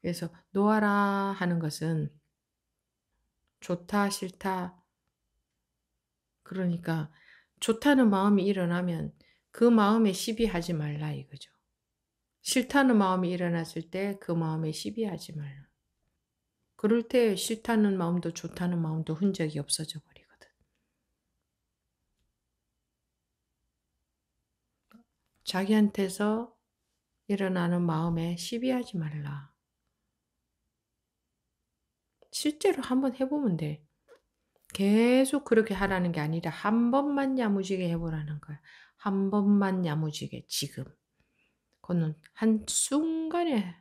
그래서 놓아라 하는 것은 좋다, 싫다. 그러니까 좋다는 마음이 일어나면 그 마음에 시비하지 말라 이거죠. 싫다는 마음이 일어났을 때 그 마음에 시비하지 말라. 그럴 때 싫다는 마음도 좋다는 마음도 흔적이 없어져 버리거든. 자기한테서 일어나는 마음에 시비하지 말라. 실제로 한번 해보면 돼. 계속 그렇게 하라는 게 아니라 한 번만 야무지게 해보라는 거야. 한 번만 야무지게 지금. 그거는 한순간에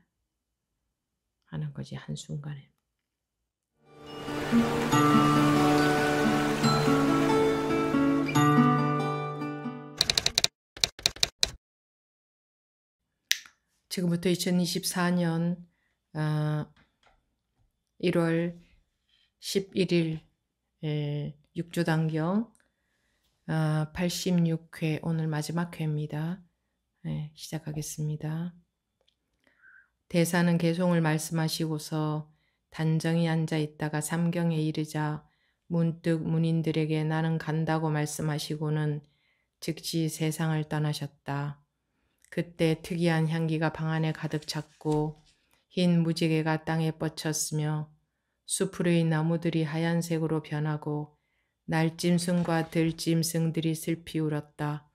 하는 거지, 한순간에. 지금부터 2024년 어, 1월 11일 6주단경 86회 오늘 마지막 회입니다. 예, 시작하겠습니다. 대사는 개송을 말씀하시고서 단정히 앉아 있다가 삼경에 이르자 문득 문인들에게 나는 간다고 말씀하시고는 즉시 세상을 떠나셨다. 그때 특이한 향기가 방 안에 가득 찼고 흰 무지개가 땅에 뻗쳤으며 수풀의 나무들이 하얀색으로 변하고 날짐승과 들짐승들이 슬피 울었다.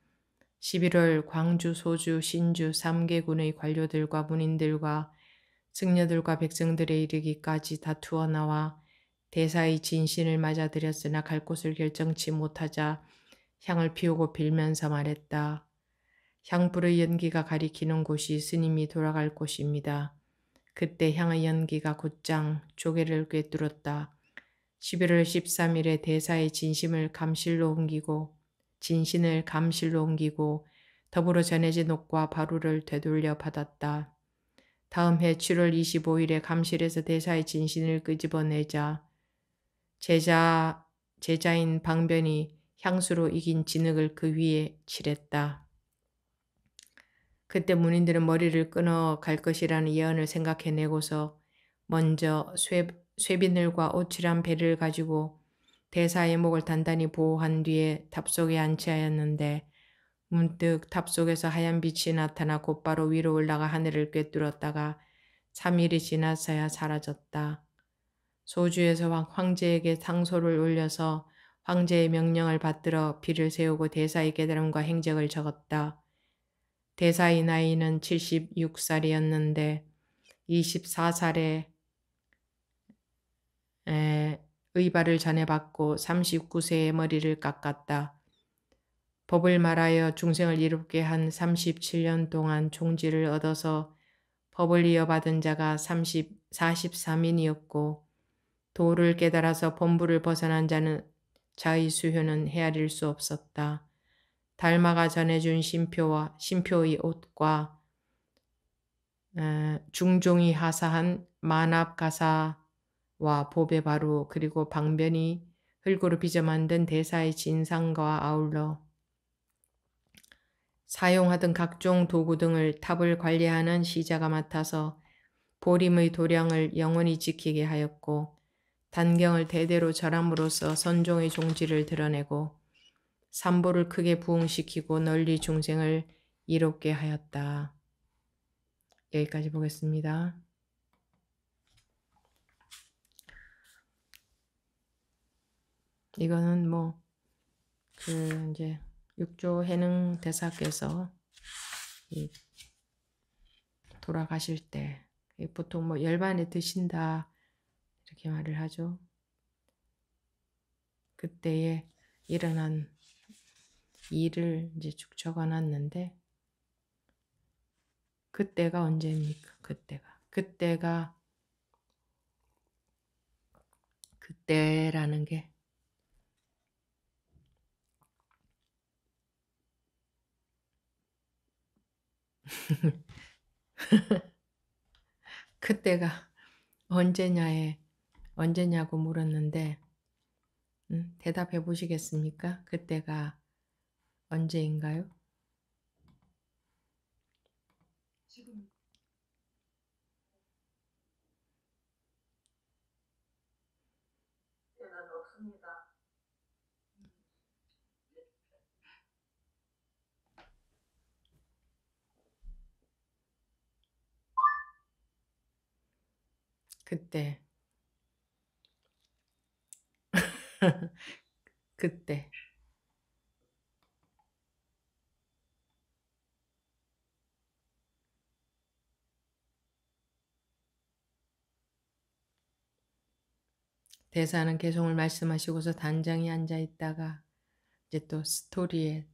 11월 광주, 소주, 신주 삼계군의 관료들과 문인들과 승려들과 백성들에 이르기까지 다투어 나와 대사의 진신을 맞아들였으나 갈 곳을 결정치 못하자 향을 피우고 빌면서 말했다. 향불의 연기가 가리키는 곳이 스님이 돌아갈 곳입니다. 그때 향의 연기가 곧장 조개를 꿰뚫었다. 11월 13일에 대사의 진심을 감실로 옮기고 진신을 감실로 옮기고 더불어 전해진 옷과 바루를 되돌려 받았다. 다음 해 7월 25일에 감실에서 대사의 진신을 끄집어내자 제자, 제자인 방변이 향수로 이긴 진흙을 그 위에 칠했다. 그때 문인들은 머리를 끊어 갈 것이라는 예언을 생각해내고서 먼저 쇠, 쇠비늘과 오칠한 배를 가지고 대사의 목을 단단히 보호한 뒤에 탑 속에 안치하였는데 문득 탑 속에서 하얀 빛이 나타나 곧바로 위로 올라가 하늘을 꿰뚫었다가 3일이 지나서야 사라졌다. 소주에서 황제에게 상소를 올려서 황제의 명령을 받들어 비를 세우고 대사의 깨달음과 행적을 적었다. 대사의 나이는 76살이었는데 24살에 의발을 전해받고 39세의 머리를 깎았다. 법을 말하여 중생을 이롭게 한 37년 동안 종지를 얻어서 법을 이어받은 자가 30, 43인이었고 도를 깨달아서 본부를 벗어난 자는 자의 수효는 헤아릴 수 없었다. 달마가 전해준 심표와심표의 옷과 중종이 하사한 만압가사와 보배바루 그리고 방변이 흙으로 빚어 만든 대사의 진상과 아울러 사용하던 각종 도구 등을 탑을 관리하는 시자가 맡아서 보림의 도량을 영원히 지키게 하였고 단경을 대대로 절함으로써 선종의 종지를 드러내고 삼보를 크게 부흥시키고 널리 중생을 이롭게 하였다. 여기까지 보겠습니다. 이거는 뭐, 그, 이제, 육조 해능 대사께서 돌아가실 때, 보통 뭐 열반에 드신다, 이렇게 말을 하죠. 그때에 일어난 일을 이제 축적해 놨는데 그때가 언제입니까? 그때가 그때가 그때라는 게 그때가 언제냐에 언제냐고 물었는데 음, 대답해 보시겠습니까? 그때가 언제인가요? 그때 그때 대사는 개송을 말씀하시고서 단장이 앉아 있다가 이제 또 스토리에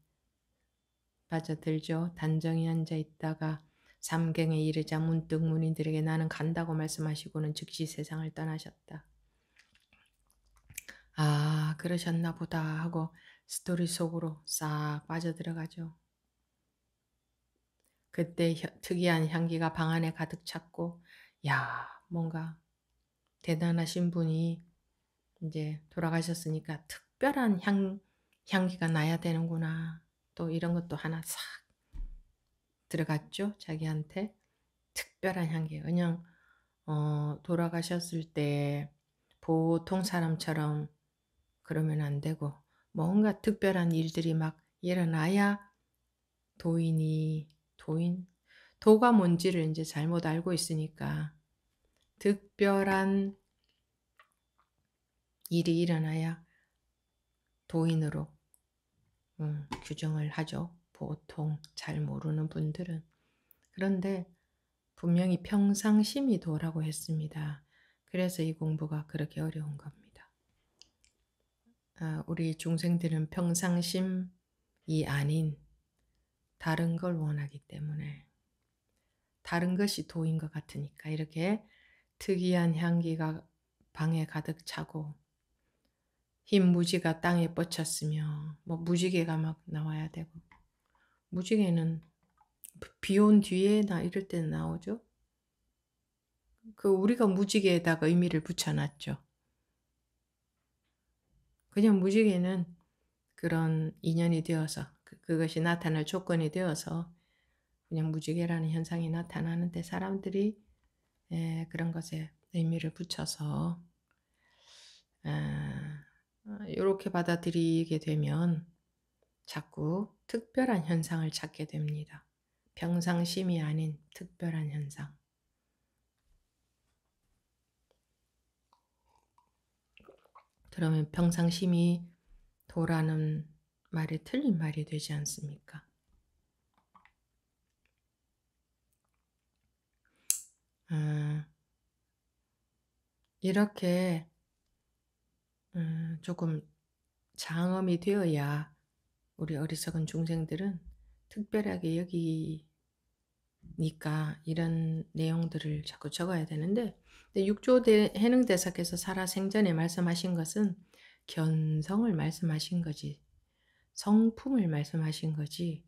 빠져들죠. 단정히 앉아 있다가 삼경에 이르자 문득 문인들에게 나는 간다고 말씀하시고는 즉시 세상을 떠나셨다. 아 그러셨나 보다 하고 스토리 속으로 싹 빠져들어가죠. 그때 특이한 향기가 방 안에 가득 찼고 야 뭔가 대단하신 분이 이제 돌아가셨으니까 특별한 향, 향기가 나야 되는구나. 또 이런 것도 하나 싹 들어갔죠. 자기한테 특별한 향기. 그냥 어, 돌아가셨을 때 보통 사람처럼 그러면 안 되고 뭔가 특별한 일들이 막 일어나야 도인이 도인 도가 뭔지를 이제 잘못 알고 있으니까 특별한 일이 일어나야 도인으로 음, 규정을 하죠. 보통 잘 모르는 분들은. 그런데 분명히 평상심이도라고 했습니다. 그래서 이 공부가 그렇게 어려운 겁니다. 아, 우리 중생들은 평상심이 아닌 다른 걸 원하기 때문에 다른 것이 도인 것 같으니까 이렇게 특이한 향기가 방에 가득 차고 흰 무지가 땅에 뻗쳤으며 뭐 무지개가 막 나와야 되고 무지개는 비온 뒤에 나 이럴 때 나오죠. 그 우리가 무지개에다가 의미를 붙여놨죠. 그냥 무지개는 그런 인연이 되어서 그, 그것이 나타날 조건이 되어서 그냥 무지개라는 현상이 나타나는데 사람들이 그런 것에 의미를 붙여서 아, 이렇게 받아들이게 되면 자꾸 특별한 현상을 찾게 됩니다. 병상심이 아닌 특별한 현상. 그러면 병상심이 도라는 말이 틀린 말이 되지 않습니까? 아, 이렇게 어, 조금 장엄이 되어야 우리 어리석은 중생들은 특별하게 여기니까 이런 내용들을 자꾸 적어야 되는데 근 6조 대, 해능대사께서 살아생전에 말씀하신 것은 견성을 말씀하신 거지 성품을 말씀하신 거지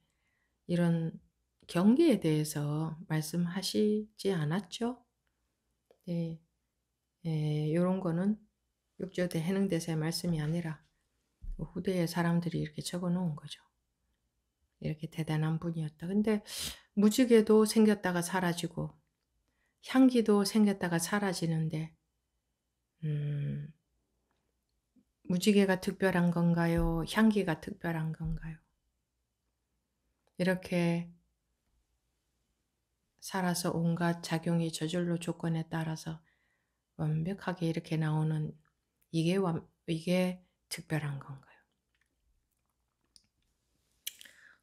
이런 경계에 대해서 말씀하시지 않았죠? 네, 네 이런 거는 6조대 해능대사의 말씀이 아니라 그 후대의 사람들이 이렇게 적어놓은 거죠. 이렇게 대단한 분이었다. 근데 무지개도 생겼다가 사라지고 향기도 생겼다가 사라지는데 음, 무지개가 특별한 건가요? 향기가 특별한 건가요? 이렇게 살아서 온갖 작용이 저절로 조건에 따라서 완벽하게 이렇게 나오는 이게 완, 이게 특별한 건가요?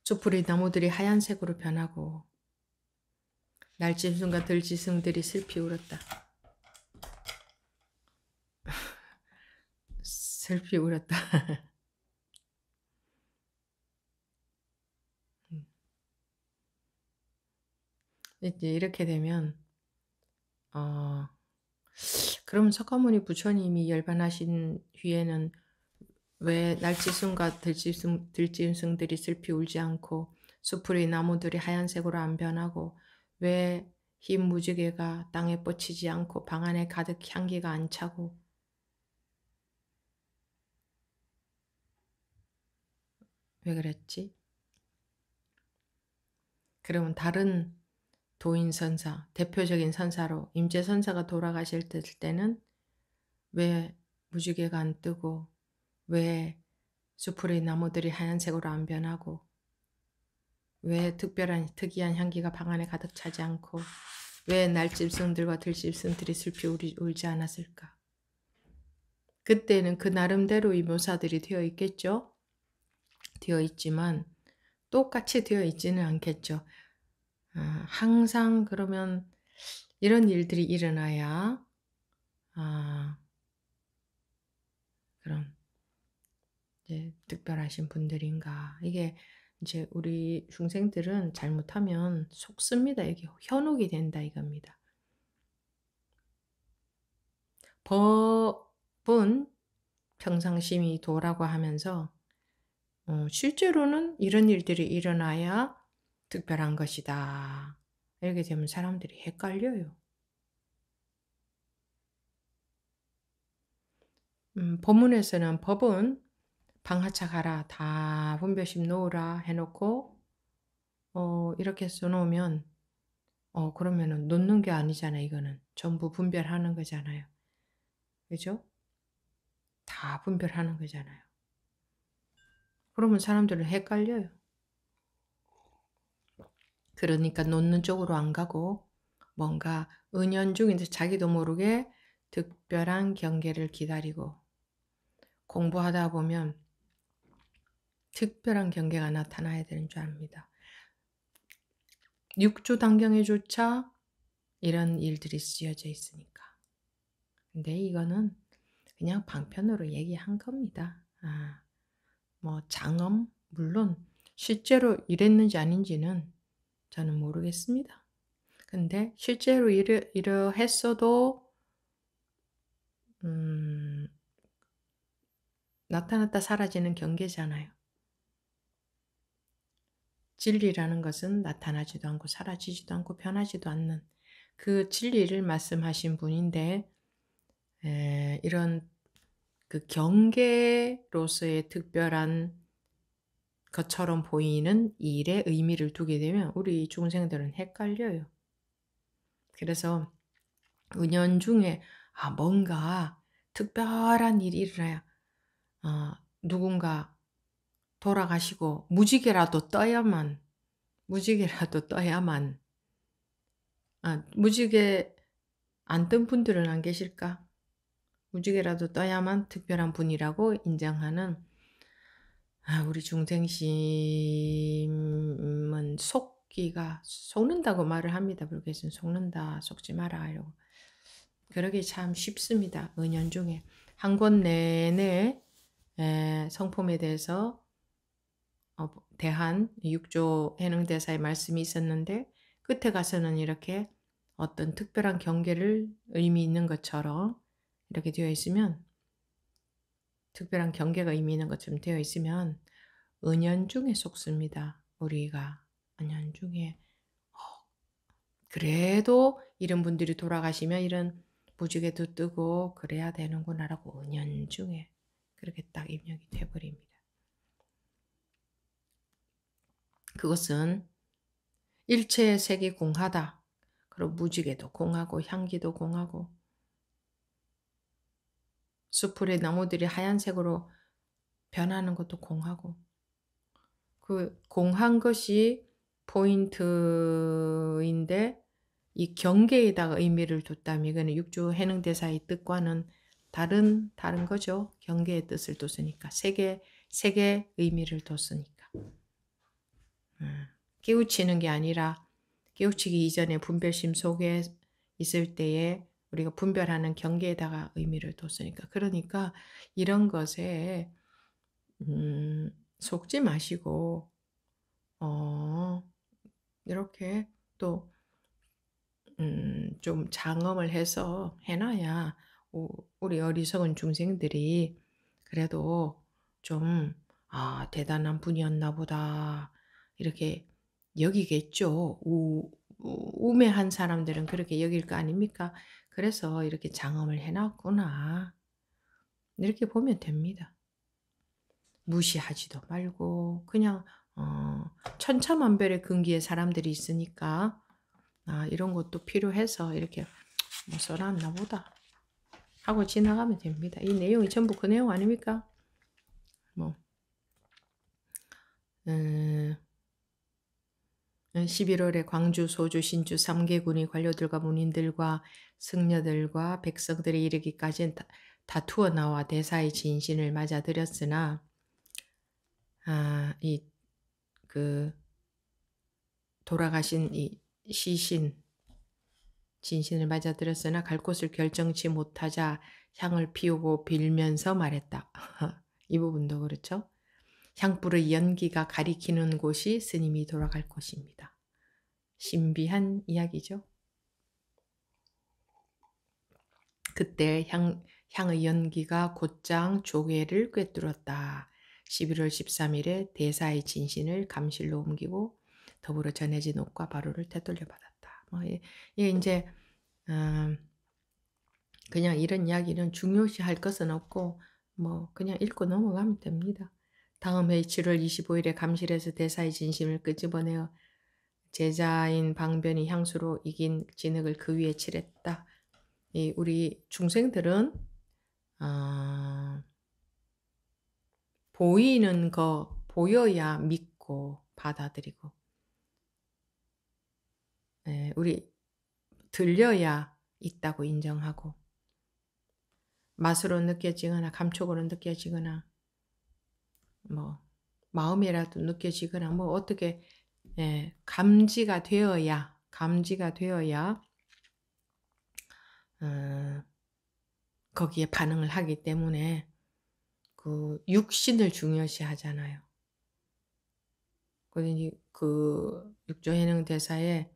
촛불이 나무들이 하얀색으로 변하고 날짐승과 들지승들이 슬피 울었다. 슬피 울었다. 음. 이제 이렇게 되면 어, 그럼 석가모니 부처님이 열반하신 후에는 왜 날지순과 들지순, 들지승들이 슬피 울지 않고 수풀이 나무들이 하얀색으로 안 변하고 왜 흰 무지개가 땅에 뻗치지 않고 방 안에 가득 향기가 안 차고 왜 그랬지? 그러면 다른 도인선사, 대표적인 선사로 임재선사가 돌아가실 때는 왜 무지개가 안 뜨고 왜 수풀의 나무들이 하얀색으로 안 변하고 왜 특별한 특이한 향기가 방 안에 가득 차지 않고 왜날짐승들과들짐승들이 슬피 우 울지 않았을까? 그때는 그 나름대로의 묘사들이 되어 있겠죠? 되어 있지만 똑같이 되어 있지는 않겠죠. 아, 항상 그러면 이런 일들이 일어나야 아, 그런 이제 특별하신 분들인가 이게 이제 우리 중생들은 잘못하면 속습니다. 이게 현혹이 된다 이겁니다. 법은 평상심이 도라고 하면서 어, 실제로는 이런 일들이 일어나야 특별한 것이다. 이렇게 되면 사람들이 헷갈려요. 음, 법문에서는 법은 방하차 가라, 다 분별심 놓으라 해놓고, 어, 이렇게 써놓으면, 어, 그러면은 놓는 게 아니잖아요, 이거는. 전부 분별하는 거잖아요. 그죠? 다 분별하는 거잖아요. 그러면 사람들은 헷갈려요. 그러니까 놓는 쪽으로 안 가고 뭔가 은연중인데 자기도 모르게 특별한 경계를 기다리고 공부하다 보면 특별한 경계가 나타나야 되는 줄 압니다. 6조 단경에조차 이런 일들이 쓰여져 있으니까. 근데 이거는 그냥 방편으로 얘기한 겁니다. 아, 뭐 장엄 물론 실제로 이랬는지 아닌지는 저는 모르겠습니다. 근데 실제로 이러, 이러했어도 음, 나타났다 사라지는 경계잖아요. 진리라는 것은 나타나지도 않고 사라지지도 않고 변하지도 않는 그 진리를 말씀하신 분인데 에, 이런 그 경계로서의 특별한 것처럼 보이는 이 일에 의미를 두게 되면 우리 중생들은 헷갈려요. 그래서 은연 중에 아 뭔가 특별한 일이 일어나야 어, 누군가 돌아가시고 무지개라도 떠야만 무지개라도 떠야만 아, 무지개 안 뜬 분들은 안 계실까? 무지개라도 떠야만 특별한 분이라고 인정하는 아, 우리 중생심은 속기가 속는다고 말을 합니다. 불교에서는 속는다, 속지 마라 이러고 그러기 참 쉽습니다. 은연 중에 한 권 내내 성품에 대해서 어, 대한 6조 해능대사의 말씀이 있었는데 끝에 가서는 이렇게 어떤 특별한 경계를 의미 있는 것처럼 이렇게 되어 있으면 특별한 경계가 의미 있는 것처럼 되어 있으면 은연중에 속습니다. 우리가 은연중에 어, 그래도 이런 분들이 돌아가시면 이런 무지개도 뜨고 그래야 되는구나라고 은연중에 그렇게 딱 입력이 돼버립니다. 그것은 일체의 색이 공하다. 그리고 무지개도 공하고 향기도 공하고 수풀의 나무들이 하얀색으로 변하는 것도 공하고 그 공한 것이 포인트인데 이 경계에다가 의미를 뒀다면 이거는 육주 해능대사의 뜻과는 다른 다른 거죠. 경계의 뜻을 뒀으니까 세계 세계 의미를 뒀으니까 깨우치는 음, 게 아니라 깨우치기 이전에 분별심 속에 있을 때에 우리가 분별하는 경계에다가 의미를 뒀으니까. 그러니까 이런 것에, 음, 속지 마시고, 어, 이렇게 또, 음, 좀 장엄을 해서 해놔야 우리 어리석은 중생들이 그래도 좀, 아, 대단한 분이었나 보다. 이렇게 여기겠죠. 우, 어, 우매한 사람들은 그렇게 여길 거 아닙니까? 그래서 이렇게 장엄을 해놨구나. 이렇게 보면 됩니다. 무시하지도 말고 그냥 어, 천차만별의 근기에 사람들이 있으니까 아, 이런 것도 필요해서 이렇게 뭐 써놨나 보다 하고 지나가면 됩니다. 이 내용이 전부 그 내용 아닙니까? 뭐 음, 11월에 광주, 소주, 신주 3개군이 관료들과 문인들과 승려들과 백성들이 이르기까지 다투어 나와 대사의 진신을 맞아들였으나 아, 이그 돌아가신 이 시신 진신을 맞아들였으나 갈 곳을 결정치 못하자 향을 피우고 빌면서 말했다. 이 부분도 그렇죠. 향불의 연기가 가리키는 곳이 스님이 돌아갈 곳입니다. 신비한 이야기죠. 그때 향, 향의 연기가 곧장 조개를 꿰뚫었다. 11월 13일에 대사의 진신을 감실로 옮기고 더불어 전해진 옷과 바로를 되돌려 받았다. 뭐, 예, 예, 이제, 음, 그냥 이런 이야기는 중요시 할 것은 없고, 뭐, 그냥 읽고 넘어가면 됩니다. 다음 해 7월 25일에 감실에서 대사의 진심을 끄집어내어 제자인 방변이 향수로 이긴 진흙을 그 위에 칠했다. 이 우리 중생들은 아, 보이는 거 보여야 믿고 받아들이고 예, 우리 들려야 있다고 인정하고 맛으로 느껴지거나 감촉으로 느껴지거나 뭐 마음이라도 느껴지거나 뭐 어떻게 예, 감지가 되어야 감지가 되어야 어, 거기에 반응을 하기 때문에 그 육신을 중요시 하잖아요. 그 육조해능 대사에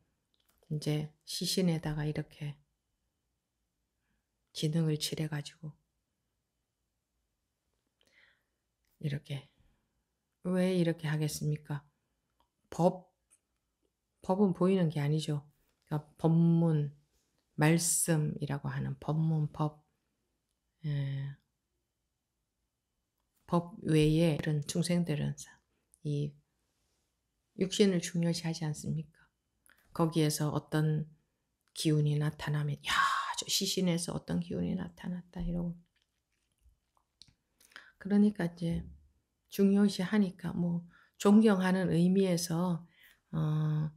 이제 시신에다가 이렇게 기능을 칠해가지고 이렇게 왜 이렇게 하겠습니까? 법, 법은 보이는 게 아니죠. 그러니까 법문, 말씀이라고 하는 법문, 법. 예. 법 외에 이런 중생들은 이 육신을 중요시하지 않습니까? 거기에서 어떤 기운이 나타나면 야, 저 시신에서 어떤 기운이 나타났다 이러고 그러니까 이제 중요시하니까 뭐 존경하는 의미에서 어,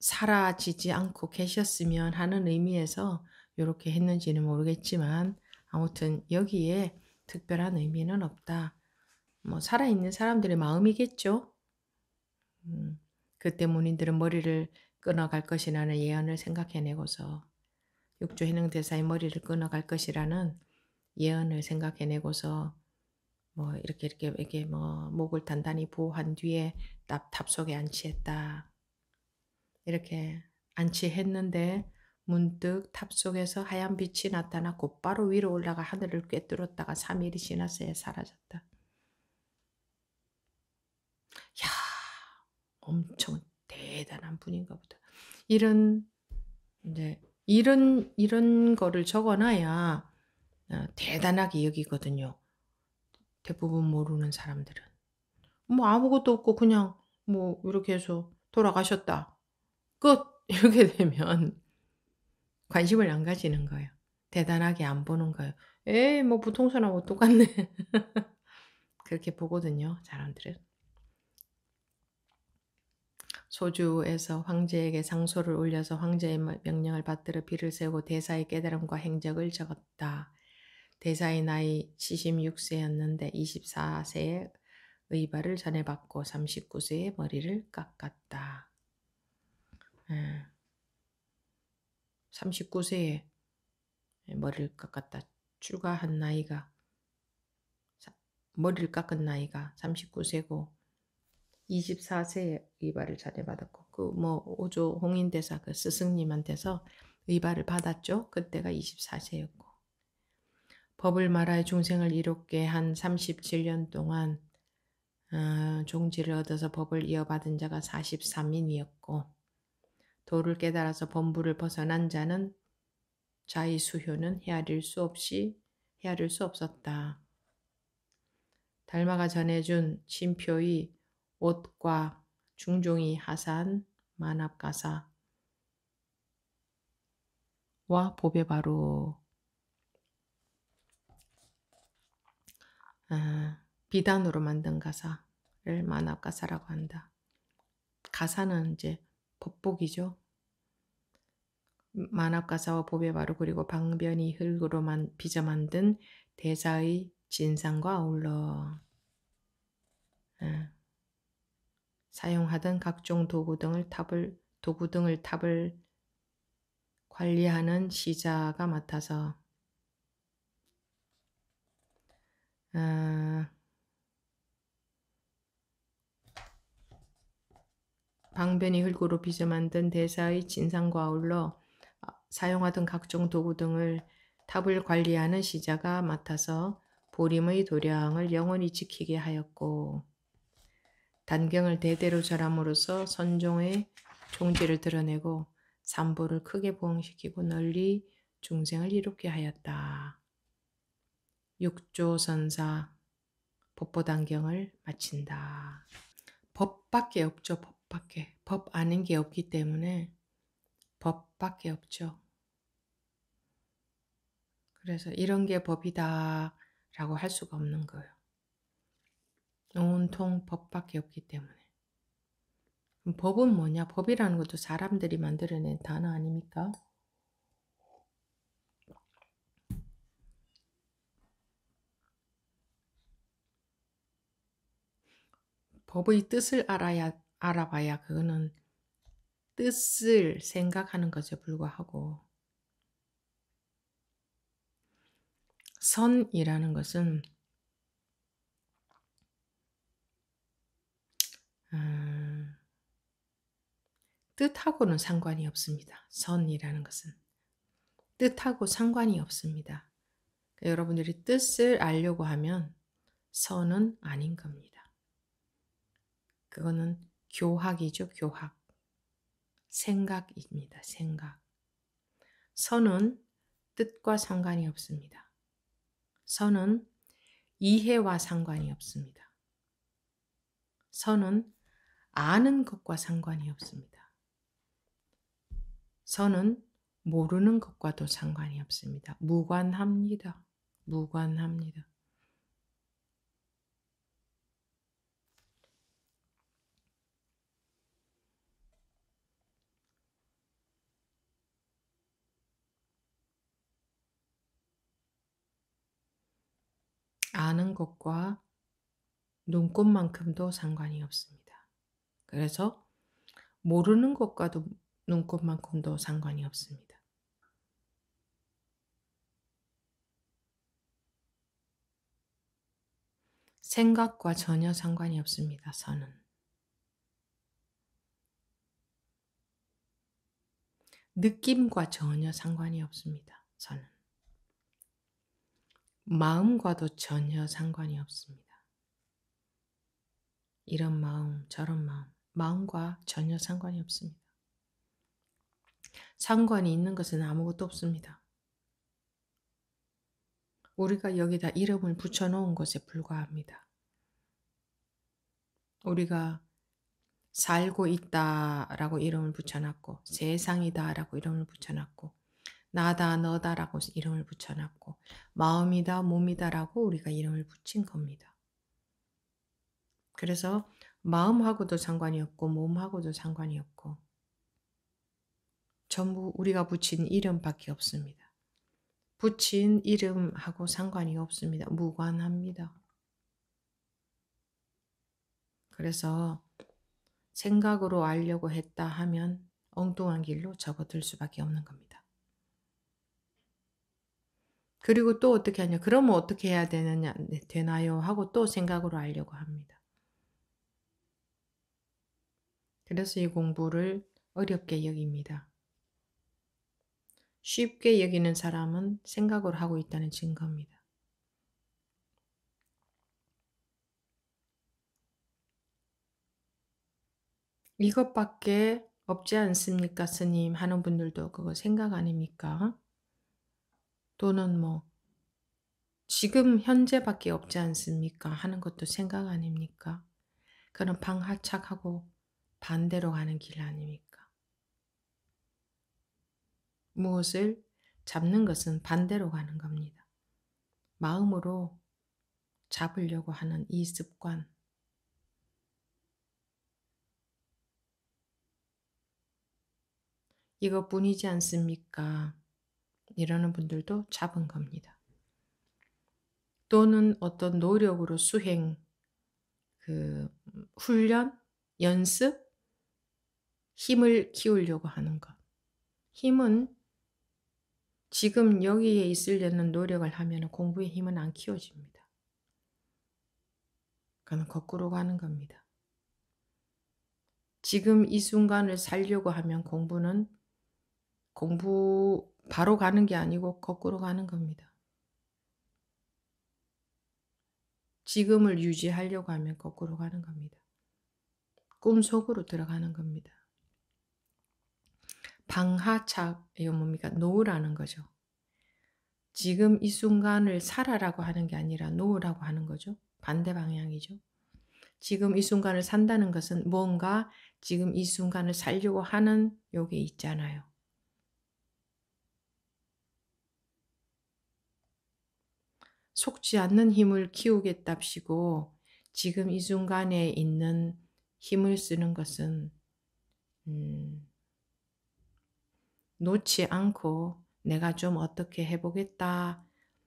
사라지지 않고 계셨으면 하는 의미에서 이렇게 했는지는 모르겠지만 아무튼 여기에 특별한 의미는 없다. 뭐 살아있는 사람들의 마음이겠죠. 음, 그때 문인들은 머리를 끊어갈 것이라는 예언을 생각해내고서 육조 해능 대사의 머리를 끊어갈 것이라는 예언을 생각해내고서 뭐 이렇게 이렇게 이게 뭐 목을 단단히 보호한 뒤에 답, 탑 속에 안치했다. 이렇게 안치했는데 문득 탑 속에서 하얀 빛이 나타나 곧바로 위로 올라가 하늘을 꿰뚫었다가 3일이 지났어야 사라졌다. 야 엄청 대단한 분인가 보다. 이런 이제 이런 이런 거를 적어놔야 어, 대단하게 여기거든요. 대부분 모르는 사람들은. 뭐 아무것도 없고 그냥 뭐 이렇게 해서 돌아가셨다. 끝! 이렇게 되면 관심을 안 가지는 거예요. 대단하게 안 보는 거예요. 에이, 뭐 보통 사람하고 똑같네. 그렇게 보거든요, 사람들은. 소주에서 황제에게 상소를 올려서 황제의 명령을 받들어 비를 세우고 대사의 깨달음과 행적을 적었다. 대사의 나이 76세였는데 24세에 의발을 전해받고 39세에 머리를 깎았다. 39세에 예. 머리를 깎았다. 추가한 나이가 머리를 깎은 나이가 39세고 24세에 의발을 전해받았고 그 뭐 오조 홍인대사 그 스승님한테서 의발을 받았죠. 그때가 24세였고 법을 말하여 중생을 이롭게 한 37년 동안 어, 종지를 얻어서 법을 이어받은 자가 43인이었고 도를 깨달아서 범부를 벗어난 자는 자의 수효는 헤아릴 수 없이 헤아릴 수 없었다. 달마가 전해준 신표의 옷과 중종이 하산, 만압가사와 보배바로 아, 비단으로 만든 가사를 만화 가사라고 한다. 가사는 이제 법복이죠. 만화 가사와 법의 바로 그리고 방변이 흙으로 만, 빚어 만든 대사의 진상과 어울러 에. 아, 사용하던 각종 도구 등을 탑을 도구 등을 탑을 관리하는 시자가 맡아서 어. 방변이 흙으로 빚어 만든 대사의 진상과 아울러 아, 사용하던 각종 도구 등을 탑을 관리하는 시자가 맡아서 보림의 도량을 영원히 지키게 하였고 단경을 대대로 절함으로써 선종의 종지를 드러내고 산보를 크게 보응시키고 널리 중생을 이롭게 하였다. 육조선사 법보단경을 마친다. 법밖에 없죠. 법밖에. 법 아는 게 없기 때문에 법밖에 없죠. 그래서 이런 게 법이다 라고 할 수가 없는 거예요. 온통 법밖에 없기 때문에. 법은 뭐냐? 법이라는 것도 사람들이 만들어낸 단어 아닙니까? 법의 뜻을 알아야, 알아봐야 그거는 뜻을 생각하는 것에 불과하고 선이라는 것은 어, 뜻하고는 상관이 없습니다. 선이라는 것은 뜻하고 상관이 없습니다. 그러니까 여러분들이 뜻을 알려고 하면 선은 아닌 겁니다. 그거는 교학이죠, 교학. 생각입니다, 생각. 선은 뜻과 상관이 없습니다. 선은 이해와 상관이 없습니다. 선은 아는 것과 상관이 없습니다. 선은 모르는 것과도 상관이 없습니다. 무관합니다. 무관합니다. 아는 것과 눈꽃만큼도 상관이 없습니다. 그래서 모르는 것과도 눈꽃만큼도 상관이 없습니다. 생각과 전혀 상관이 없습니다. 선은. 느낌과 전혀 상관이 없습니다. 선은. 마음과도 전혀 상관이 없습니다. 이런 마음, 저런 마음, 마음과 전혀 상관이 없습니다. 상관이 있는 것은 아무것도 없습니다. 우리가 여기다 이름을 붙여놓은 것에 불과합니다. 우리가 살고 있다라고 이름을 붙여놨고, 세상이다라고 이름을 붙여놨고, 나다 너다라고 이름을 붙여놨고 마음이다 몸이다라고 우리가 이름을 붙인 겁니다. 그래서 마음하고도 상관이 없고 몸하고도 상관이 없고 전부 우리가 붙인 이름밖에 없습니다. 붙인 이름하고 상관이 없습니다. 무관합니다. 그래서 생각으로 알려고 했다 하면 엉뚱한 길로 접어들 수밖에 없는 겁니다. 그리고 또 어떻게 하냐? 그러면 어떻게 해야 되느냐, 네, 되나요? 하고 또 생각으로 하려고 합니다. 그래서 이 공부를 어렵게 여깁니다. 쉽게 여기는 사람은 생각을 하고 있다는 증거입니다. 이것밖에 없지 않습니까, 스님? 하는 분들도 그거 생각 아닙니까? 또는 뭐 지금 현재밖에 없지 않습니까? 하는 것도 생각 아닙니까? 그런 방하착하고 반대로 가는 길 아닙니까? 무엇을 잡는 것은 반대로 가는 겁니다. 마음으로 잡으려고 하는 이 습관. 이것뿐이지 않습니까? 이러는 분들도 잡은 겁니다. 또는 어떤 노력으로 수행, 그 훈련, 연습, 힘을 키우려고 하는 것. 힘은 지금 여기에 있으려는 노력을 하면 공부의 힘은 안 키워집니다. 그러 거꾸로 가는 겁니다. 지금 이 순간을 살려고 하면 공부는 공부 바로 가는 게 아니고 거꾸로 가는 겁니다. 지금을 유지하려고 하면 거꾸로 가는 겁니다. 꿈속으로 들어가는 겁니다. 방하착이 뭡니까? 노으라는 거죠. 지금 이 순간을 살아라고 하는 게 아니라 노으라고 하는 거죠. 반대 방향이죠. 지금 이 순간을 산다는 것은 뭔가 지금 이 순간을 살려고 하는 요게 있잖아요. 속지 않는 힘을 키우겠답시고 지금 이 순간에 있는 힘을 쓰는 것은 음, 놓지 않고 내가 좀 어떻게 해보겠다.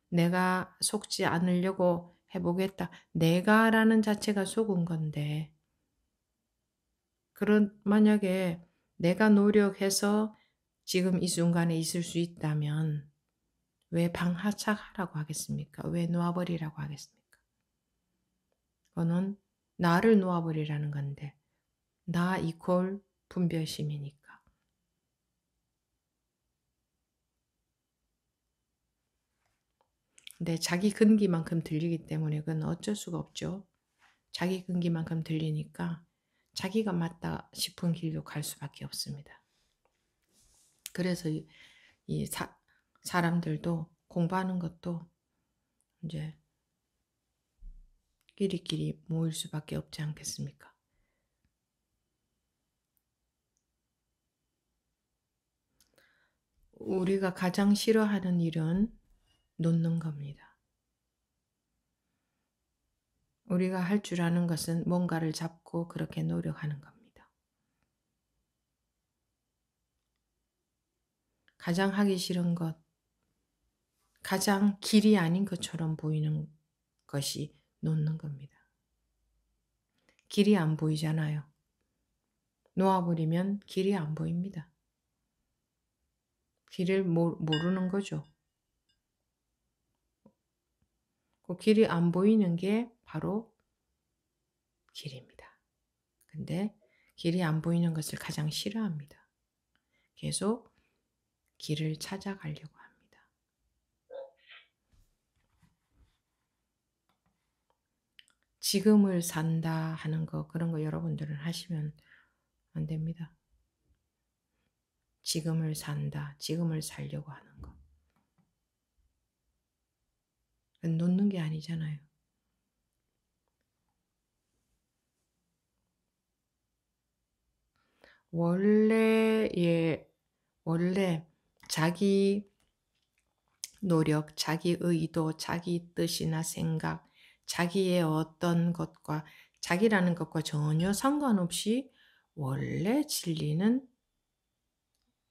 내가 속지 않으려고 해보겠다. 내가 라는 자체가 속은 건데. 그런, 만약에 내가 노력해서 지금 이 순간에 있을 수 있다면 왜방하차하라고 하겠습니까? 왜 놓아버리라고 하겠습니까? 그거는 나를 놓아버리라는 건데 나 이퀄 분별심이니까. 근데 자기 근기만큼 들리기 때문에 그건 어쩔 수가 없죠. 자기 근기만큼 들리니까 자기가 맞다 싶은 길로 갈 수밖에 없습니다. 그래서 이, 이 사, 사람들도 공부하는 것도 이제 끼리끼리 모일 수밖에 없지 않겠습니까? 우리가 가장 싫어하는 일은 놓는 겁니다. 우리가 할 줄 아는 것은 뭔가를 잡고 그렇게 노력하는 겁니다. 가장 하기 싫은 것, 가장 길이 아닌 것처럼 보이는 것이 놓는 겁니다. 길이 안 보이잖아요. 놓아버리면 길이 안 보입니다. 길을 모르는 거죠. 그 길이 안 보이는 게 바로 길입니다. 근데 길이 안 보이는 것을 가장 싫어합니다. 계속 길을 찾아가려고 지금을 산다 하는 거 그런 거 여러분들은 하시면 안 됩니다. 지금을 산다, 지금을 살려고 하는 거. 놓는 게 아니잖아요. 원래의 원래 자기 노력, 자기 의도, 자기 뜻이나 생각, 자기의 어떤 것과 자기라는 것과 전혀 상관없이 원래 진리는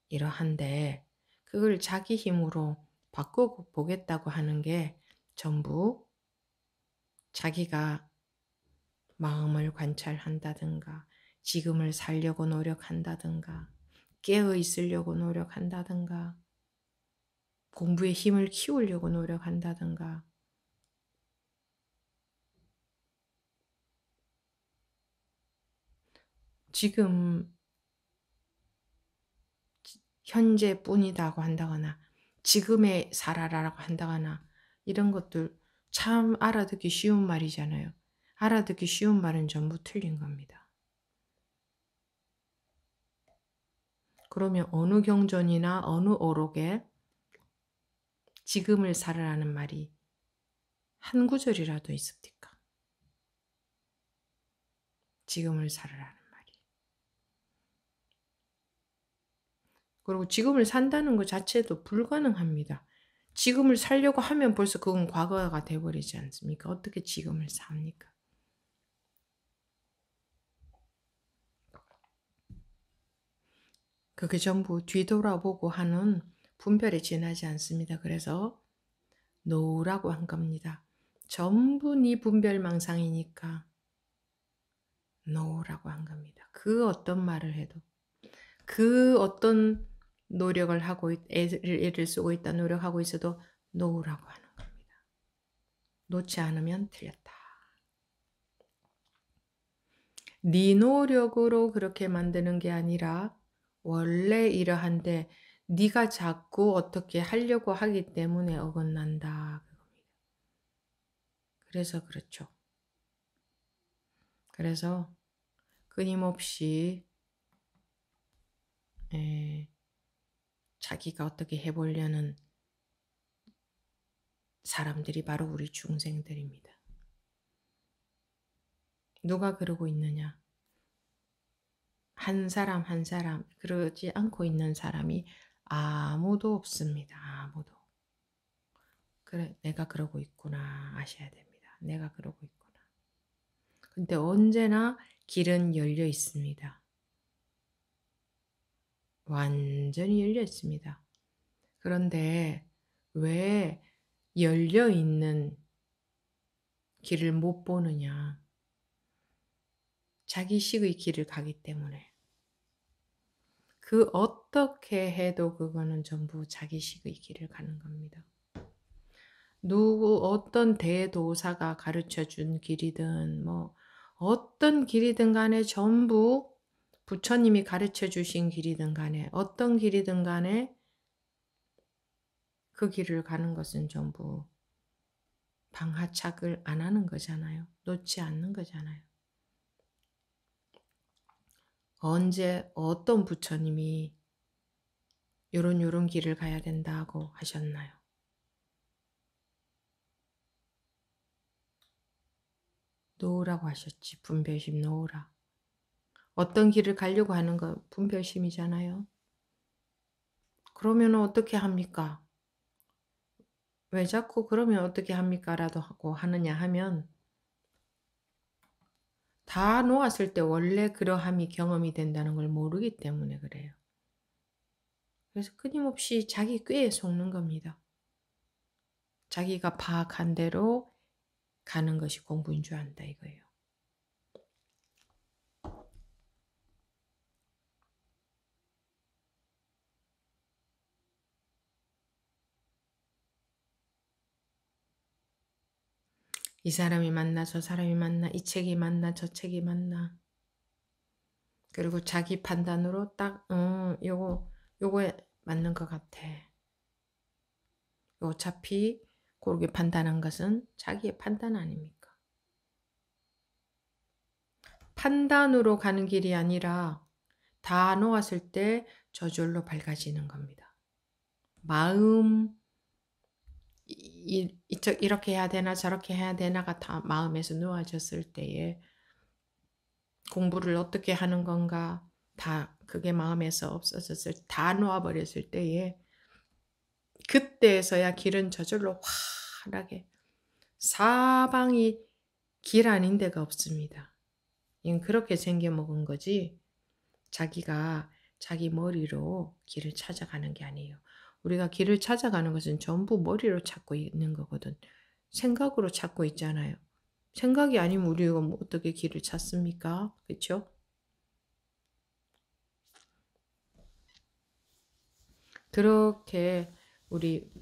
이러한데 그걸 자기 힘으로 바꾸고 보겠다고 하는 게 전부 자기가 마음을 관찰한다든가 지금을 살려고 노력한다든가 깨어 있으려고 노력한다든가 공부에 힘을 키우려고 노력한다든가 지금 현재뿐이다고 한다거나 지금에 살아라라고 한다거나 이런 것들 참 알아듣기 쉬운 말이잖아요. 알아듣기 쉬운 말은 전부 틀린 겁니다. 그러면 어느 경전이나 어느 어록에 지금을 살아라는 말이 한 구절이라도 있습니까? 지금을 살아라. 그리고 지금을 산다는 것 자체도 불가능합니다. 지금을 살려고 하면 벌써 그건 과거가 돼버리지 않습니까? 어떻게 지금을 삽니까? 그게 전부 뒤돌아보고 하는 분별에 지나지 않습니다. 그래서 노라고 한 겁니다. 전부 네 분별망상이니까 노라고 한 겁니다. 그 어떤 말을 해도 그 어떤 노력을 하고 애를, 애를 쓰고 있다 노력하고 있어도 노우라고 하는 겁니다. 놓지 않으면 틀렸다. 네 노력으로 그렇게 만드는 게 아니라 원래 이러한데 네가 자꾸 어떻게 하려고 하기 때문에 어긋난다. 그래서 그렇죠. 그래서 끊임없이 에, 예, 자기가 어떻게 해보려는 사람들이 바로 우리 중생들입니다. 누가 그러고 있느냐? 한 사람 한 사람 그러지 않고 있는 사람이 아무도 없습니다. 아무도. 그래 내가 그러고 있구나 아셔야 됩니다. 내가 그러고 있구나. 근데 언제나 길은 열려 있습니다. 완전히 열려 있습니다. 그런데 왜 열려 있는 길을 못 보느냐? 자기식의 길을 가기 때문에. 그 어떻게 해도 그거는 전부 자기식의 길을 가는 겁니다. 누구 어떤 대도사가 가르쳐 준 길이든 뭐 어떤 길이든 간에 전부 부처님이 가르쳐 주신 길이든 간에 어떤 길이든 간에 그 길을 가는 것은 전부 방하착을 안 하는 거잖아요. 놓지 않는 거잖아요. 언제 어떤 부처님이 요런 요런 길을 가야 된다고 하셨나요? 노라고 하셨지. 분별심 노라. 어떤 길을 가려고 하는 가 분별심이잖아요. 그러면 어떻게 합니까? 왜 자꾸 그러면 어떻게 합니까? 라도 하고 하느냐 하면 다 놓았을 때 원래 그러함이 경험이 된다는 걸 모르기 때문에 그래요. 그래서 끊임없이 자기 꾀에 속는 겁니다. 자기가 파악한 대로 가는 것이 공부인 줄 안다 이거예요. 이 사람이 만나 저 사람이 만나 이 책이 만나 저 책이 만나 그리고 자기 판단으로 딱 어, 요거 요거에 맞는 것 같아. 어차피 고르게 판단한 것은 자기의 판단 아닙니까? 판단으로 가는 길이 아니라 다 놓았을 때 저절로 밝아지는 겁니다. 마음 이, 이쪽 이렇게 해야 되나 저렇게 해야 되나가 다 마음에서 놓아졌을 때에 공부를 어떻게 하는 건가 다 그게 마음에서 없어졌을 다 놓아버렸을 때에 그때에서야 길은 저절로 환하게 사방이 길 아닌 데가 없습니다. 그렇게 생겨 먹은 거지 자기가 자기 머리로 길을 찾아가는 게 아니에요. 우리가 길을 찾아가는 것은 전부 머리로 찾고 있는 거거든. 생각으로 찾고 있잖아요. 생각이 아니면 우리가 뭐 어떻게 길을 찾습니까? 그렇죠? 그렇게 우리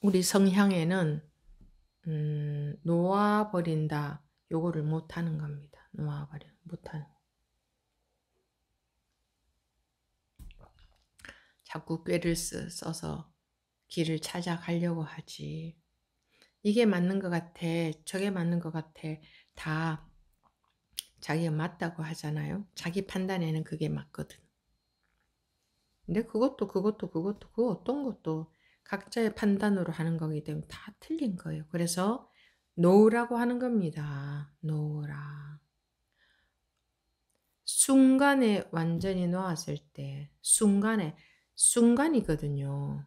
우리 성향에는 음, 놓아버린다. 요거를 못하는 겁니다. 놓아버려 못하는. 자꾸 꾀를 써서 길을 찾아가려고 하지. 이게 맞는 것 같아. 저게 맞는 것 같아. 다 자기가 맞다고 하잖아요. 자기 판단에는 그게 맞거든. 근데 그것도 그것도 그것도 그 어떤 것도 각자의 판단으로 하는 거기 때문에 다 틀린 거예요. 그래서 놓으라고 하는 겁니다. 놓으라. 순간에 완전히 놓았을 때, 순간에 순간이거든요.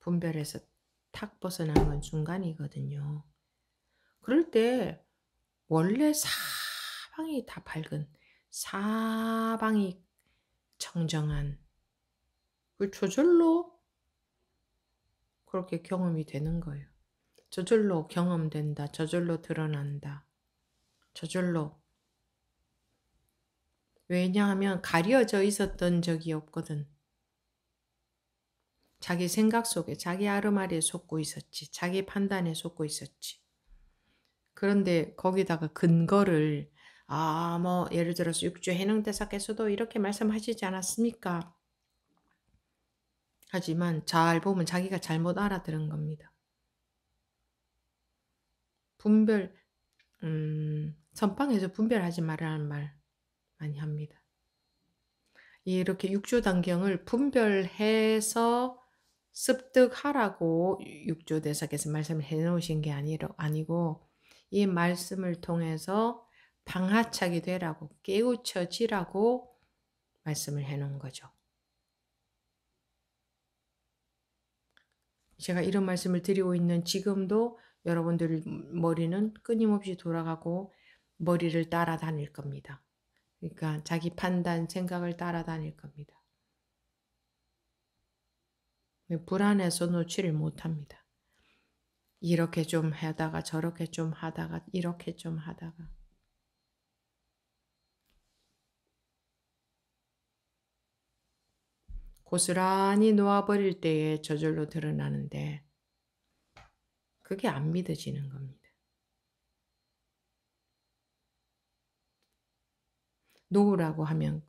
분별해서탁 벗어난 건 순간이거든요. 그럴 때 원래 사방이 다 밝은 사방이 정정한 그 저절로 그렇게 경험이 되는 거예요. 저절로 경험된다. 저절로 드러난다. 저절로 왜냐하면 가려져 있었던 적이 없거든. 자기 생각 속에 자기 아르마리에 속고 있었지. 자기 판단에 속고 있었지. 그런데 거기다가 근거를 아, 뭐 예를 들어서 육조 해능대사께서도 이렇게 말씀하시지 않았습니까? 하지만 잘 보면 자기가 잘못 알아들은 겁니다. 분별 음, 선방에서 분별하지 말라는 말 많이 합니다. 이렇게 육조 단경을 분별해서 습득하라고 육조 대사께서 말씀을 해 놓으신 게아니 아니고 이 말씀을 통해서 방하착이 되라고 깨우쳐지라고 말씀을 해 놓은 거죠. 제가 이런 말씀을 드리고 있는 지금도 여러분들 머리는 끊임없이 돌아가고 머리를 따라다닐 겁니다. 그러니까 자기 판단, 생각을 따라다닐 겁니다. 불안해서 놓지를 못합니다. 이렇게 좀 하다가 저렇게 좀 하다가 이렇게 좀 하다가 고스란히 놓아버릴 때에 저절로 드러나는데 그게 안 믿어지는 겁니다. 놓으라고 하면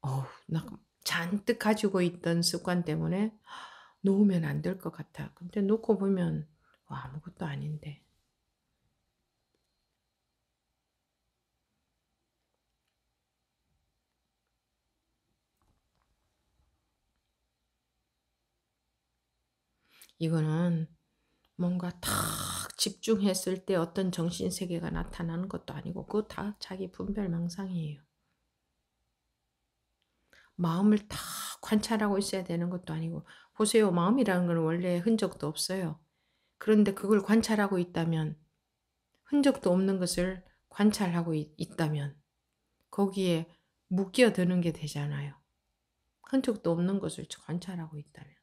어우 나 잔뜩 가지고 있던 습관 때문에 놓으면 안 될 것 같아. 근데 놓고 보면 와, 뭐 아무것도 아닌데. 이거는 뭔가 탁 집중했을 때 어떤 정신세계가 나타나는 것도 아니고 그거 다 자기 분별망상이에요. 마음을 다 관찰하고 있어야 되는 것도 아니고 보세요. 마음이라는 건 원래 흔적도 없어요. 그런데 그걸 관찰하고 있다면 흔적도 없는 것을 관찰하고 있다면 거기에 묶여드는 게 되잖아요. 흔적도 없는 것을 관찰하고 있다면.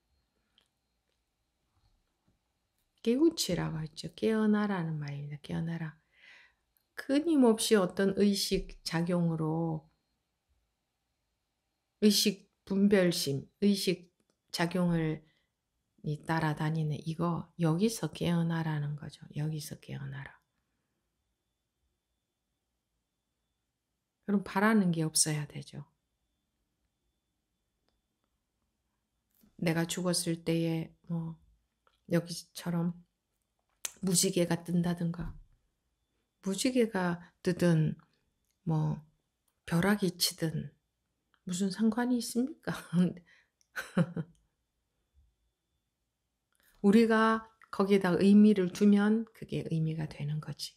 깨우치라고 했죠. 깨어나라는 말입니다. 깨어나라. 끊임없이 어떤 의식 작용으로 의식 분별심, 의식 작용을 따라다니는 이거 여기서 깨어나라는 거죠. 여기서 깨어나라. 그럼 바라는 게 없어야 되죠. 내가 죽었을 때에 뭐 여기처럼 무지개가 뜬다든가 무지개가 뜨든 뭐 벼락이 치든 무슨 상관이 있습니까? 우리가 거기에다 의미를 두면 그게 의미가 되는 거지.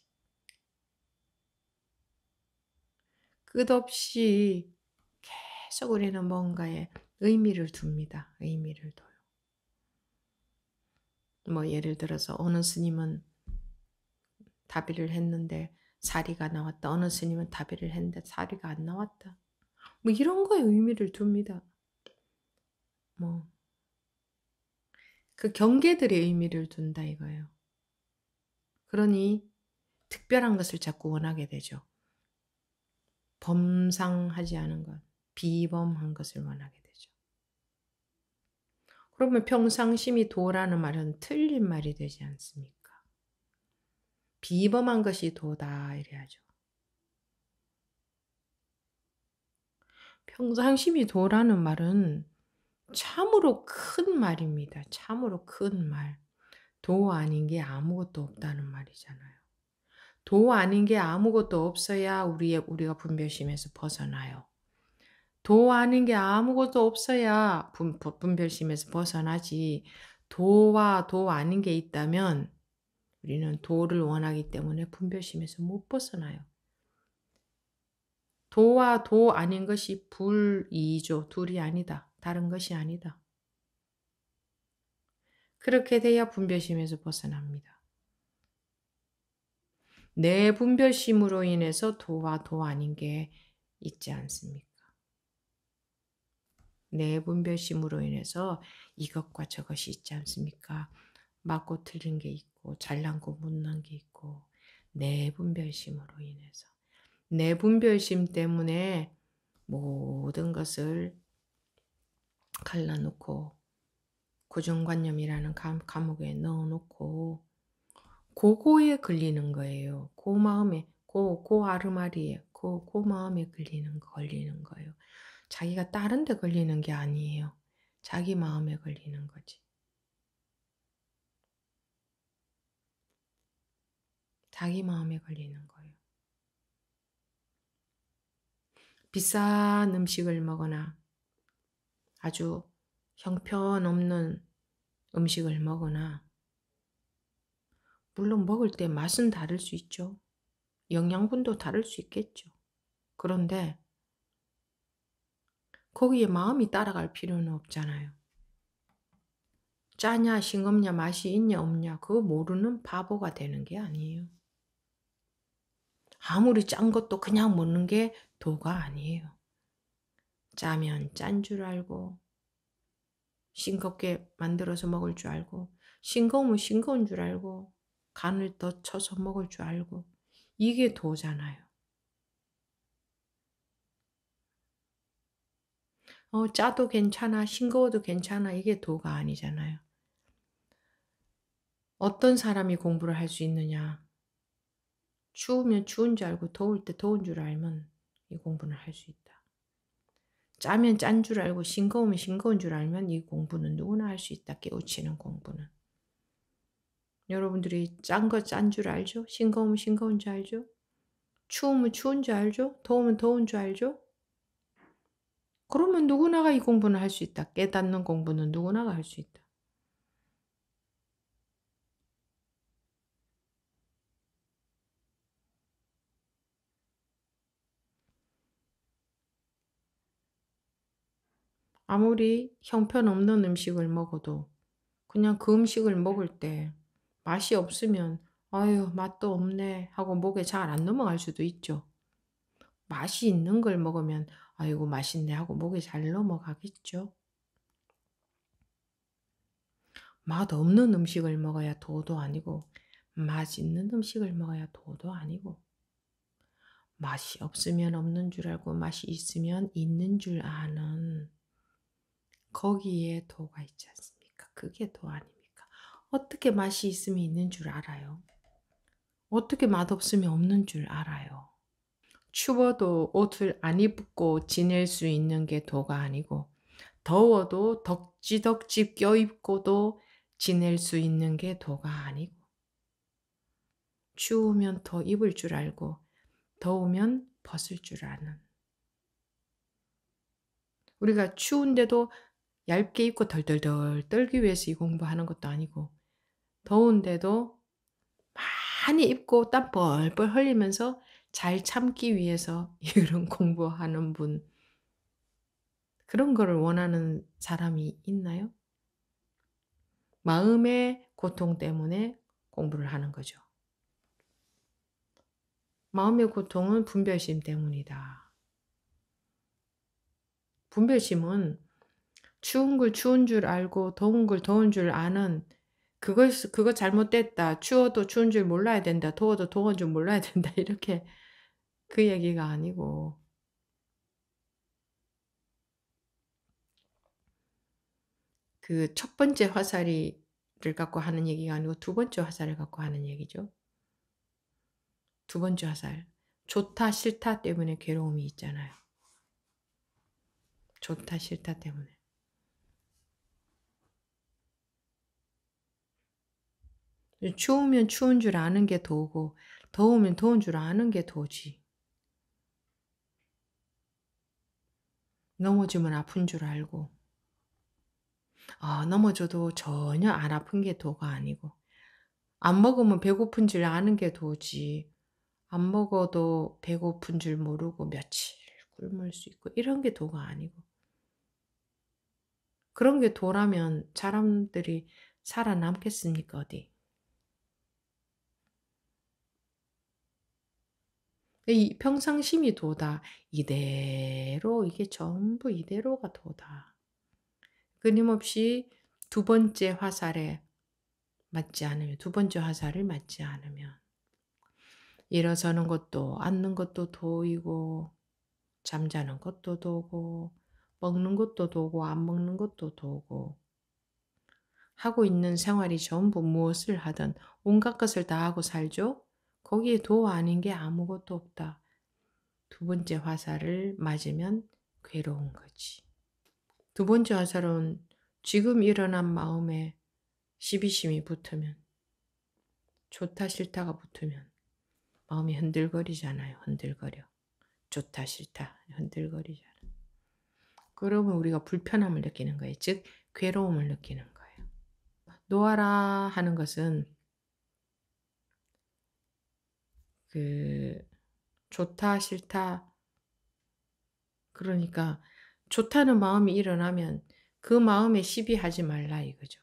끝없이 계속 우리는 뭔가에 의미를 둡니다. 의미를 둬요. 뭐 예를 들어서 어느 스님은 다비를 했는데 사리가 나왔다. 어느 스님은 다비를 했는데 사리가 안 나왔다. 뭐 이런 거에 의미를 둡니다. 뭐그 경계들의 의미를 둔다 이거예요. 그러니 특별한 것을 자꾸 원하게 되죠. 범상하지 않은 것, 비범한 것을 원하게 되죠. 그러면 평상심이 도라는 말은 틀린 말이 되지 않습니까? 비범한 것이 도다 이래야죠. 평상심이 도라는 말은 참으로 큰 말입니다. 참으로 큰 말. 도 아닌 게 아무것도 없다는 말이잖아요. 도 아닌 게 아무것도 없어야 우리의, 우리가 분별심에서 벗어나요. 도 아닌 게 아무것도 없어야 분, 분별심에서 벗어나지. 도와 도 아닌 게 있다면 우리는 도를 원하기 때문에 분별심에서 못 벗어나요. 도와 도 아닌 것이 불이죠. 둘이 아니다. 다른 것이 아니다. 그렇게 돼야 분별심에서 벗어납니다. 내 분별심으로 인해서 도와 도 아닌 게 있지 않습니까? 내 분별심으로 인해서 이것과 저것이 있지 않습니까? 맞고 틀린 게 있고 잘난고 못난 게 있고 내 분별심으로 인해서 내 분별심 때문에 모든 것을 갈라놓고 고정관념이라는 감옥에 넣어놓고 고거에 걸리는 거예요. 고 마음에 고, 고 아르마리에 고, 고 마음에 걸리는 걸리는 거예요. 자기가 다른 데 걸리는 게 아니에요. 자기 마음에 걸리는 거지. 자기 마음에 걸리는 거예요. 비싼 음식을 먹거나 아주 형편없는 음식을 먹거나 물론 먹을 때 맛은 다를 수 있죠. 영양분도 다를 수 있겠죠. 그런데 거기에 마음이 따라갈 필요는 없잖아요. 짜냐, 싱겁냐, 맛이 있냐, 없냐, 그거 모르는 바보가 되는 게 아니에요. 아무리 짠 것도 그냥 먹는 게 도가 아니에요. 짜면 짠 줄 알고 싱겁게 만들어서 먹을 줄 알고 싱거우면 싱거운 줄 알고 간을 더 쳐서 먹을 줄 알고 이게 도잖아요. 어, 짜도 괜찮아, 싱거워도 괜찮아, 이게 도가 아니잖아요. 어떤 사람이 공부를 할 수 있느냐? 추우면 추운 줄 알고 더울 때 더운 줄 알면 이 공부는 할수 있다. 짜면 짠 줄 알고 싱거우면 싱거운 줄 알면 이 공부는 누구나 할 수 있다. 깨우치는 공부는. 여러분들이 짠 거 짠 줄 알죠? 싱거우면 싱거운 줄 알죠? 추우면 추운 줄 알죠? 더우면 더운 줄 알죠? 그러면 누구나가 이 공부는 할 수 있다. 깨닫는 공부는 누구나가 할 수 있다. 아무리 형편없는 음식을 먹어도 그냥 그 음식을 먹을 때 맛이 없으면 아유 맛도 없네 하고 목에 잘 안 넘어갈 수도 있죠. 맛이 있는 걸 먹으면 아이고 맛있네 하고 목에 잘 넘어가겠죠. 맛 없는 음식을 먹어야 도도 아니고 맛있는 음식을 먹어야 도도 아니고 맛이 없으면 없는 줄 알고 맛이 있으면 있는 줄 아는 거기에 도가 있지 않습니까? 그게 도 아닙니까? 어떻게 맛이 있으면 있는 줄 알아요? 어떻게 맛없으면 없는 줄 알아요? 추워도 옷을 안 입고 지낼 수 있는 게 도가 아니고 더워도 덕지덕지 껴입고도 지낼 수 있는 게 도가 아니고 추우면 더 입을 줄 알고 더우면 벗을 줄 아는 우리가 추운데도 얇게 입고 덜덜덜 떨기 위해서 이 공부하는 것도 아니고 더운데도 많이 입고 땀 뻘뻘 흘리면서 잘 참기 위해서 이런 공부하는 분 그런 거를 원하는 사람이 있나요? 마음의 고통 때문에 공부를 하는 거죠. 마음의 고통은 분별심 때문이다. 분별심은 추운 걸 추운 줄 알고 더운 걸 더운 줄 아는 그거 그거 잘못됐다. 추워도 추운 줄 몰라야 된다. 더워도 더운 줄 몰라야 된다. 이렇게 그 얘기가 아니고 그 첫 번째 화살이를 갖고 하는 얘기가 아니고 두 번째 화살을 갖고 하는 얘기죠. 두 번째 화살. 좋다 싫다 때문에 괴로움이 있잖아요. 좋다 싫다 때문에. 추우면 추운 줄 아는 게 더우고 더우면 더운 줄 아는 게 더지. 넘어지면 아픈 줄 알고 아, 넘어져도 전혀 안 아픈 게 도가 아니고 안 먹으면 배고픈 줄 아는 게 도지 안 먹어도 배고픈 줄 모르고 며칠 굶을 수 있고 이런 게 도가 아니고 그런 게 도라면 사람들이 살아남겠습니까 어디 이 평상심이 도다. 이대로, 이게 전부 이대로가 도다. 끊임없이 두 번째 화살에 맞지 않으면, 두 번째 화살을 맞지 않으면, 일어서는 것도, 앉는 것도 도이고, 잠자는 것도 도고, 먹는 것도 도고, 안 먹는 것도 도고, 하고 있는 생활이 전부 무엇을 하든 온갖 것을 다 하고 살죠? 거기에 도 아닌 게 아무것도 없다. 두 번째 화살을 맞으면 괴로운 거지. 두 번째 화살은 지금 일어난 마음에 시비심이 붙으면 좋다 싫다가 붙으면 마음이 흔들거리잖아요. 흔들거려. 좋다 싫다 흔들거리잖아. 그러면 우리가 불편함을 느끼는 거예요. 즉 괴로움을 느끼는 거예요. 노아라 하는 것은 그 좋다 싫다 그러니까 좋다는 마음이 일어나면 그 마음에 시비하지 말라 이거죠.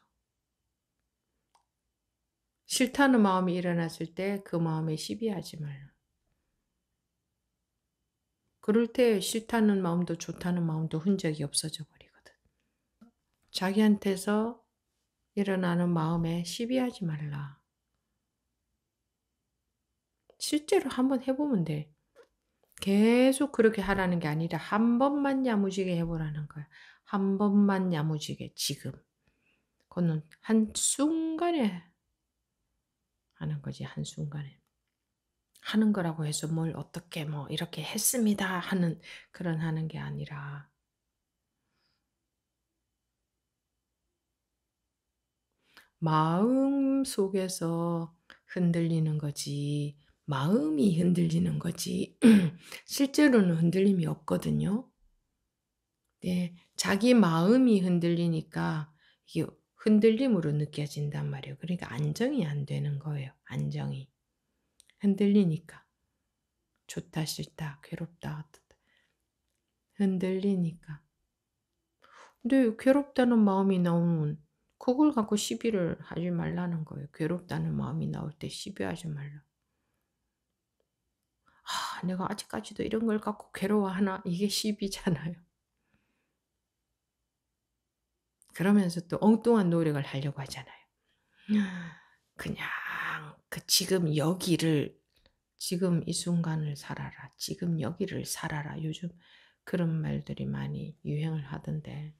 싫다는 마음이 일어났을 때 그 마음에 시비하지 말라. 그럴 때 싫다는 마음도 좋다는 마음도 흔적이 없어져 버리거든. 자기한테서 일어나는 마음에 시비하지 말라. 실제로 한번 해보면 돼. 계속 그렇게 하라는 게 아니라 한 번만 야무지게 해보라는 거야. 한 번만 야무지게 지금. 그거는 한순간에 하는 거지, 한순간에. 하는 거라고 해서 뭘 어떻게 뭐 이렇게 했습니다 하는 그런 하는 게 아니라 마음 속에서 흔들리는 거지 마음이 흔들리는 거지 실제로는 흔들림이 없거든요. 네, 자기 마음이 흔들리니까 이게 흔들림으로 느껴진단 말이에요. 그러니까 안정이 안 되는 거예요. 안정이 흔들리니까 좋다 싫다 괴롭다 흔들리니까 근데 괴롭다는 마음이 나오면 그걸 갖고 시비를 하지 말라는 거예요. 괴롭다는 마음이 나올 때 시비하지 말라. 아, 내가 아직까지도 이런 걸 갖고 괴로워하나? 이게 시비잖아요. 그러면서 또 엉뚱한 노력을 하려고 하잖아요. 그냥 그 지금 여기를 지금 이 순간을 살아라. 지금 여기를 살아라. 요즘 그런 말들이 많이 유행을 하던데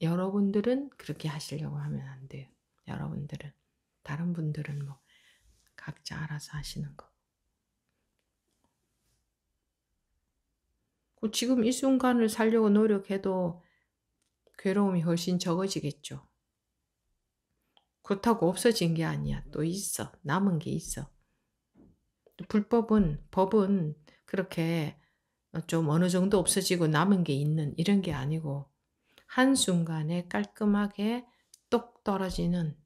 여러분들은 그렇게 하시려고 하면 안 돼요. 여러분들은 다른 분들은 뭐 각자 알아서 하시는 거. 그 지금 이 순간을 살려고 노력해도 괴로움이 훨씬 적어지겠죠. 그렇다고 없어진 게 아니야. 또 있어. 남은 게 있어. 불법은, 법은 그렇게 좀 어느 정도 없어지고 남은 게 있는 이런 게 아니고 한순간에 깔끔하게 똑 떨어지는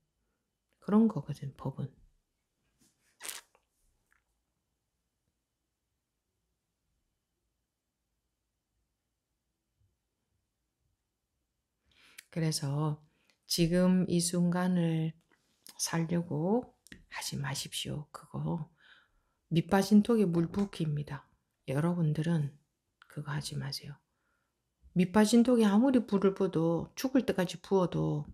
그런 거거든, 법은. 그래서 지금 이 순간을 살려고 하지 마십시오. 그거 밑빠진 톡에 물 붓기입니다. 여러분들은 그거 하지 마세요. 밑빠진 톡에 아무리 불을 뻗어 죽을 때까지 부어도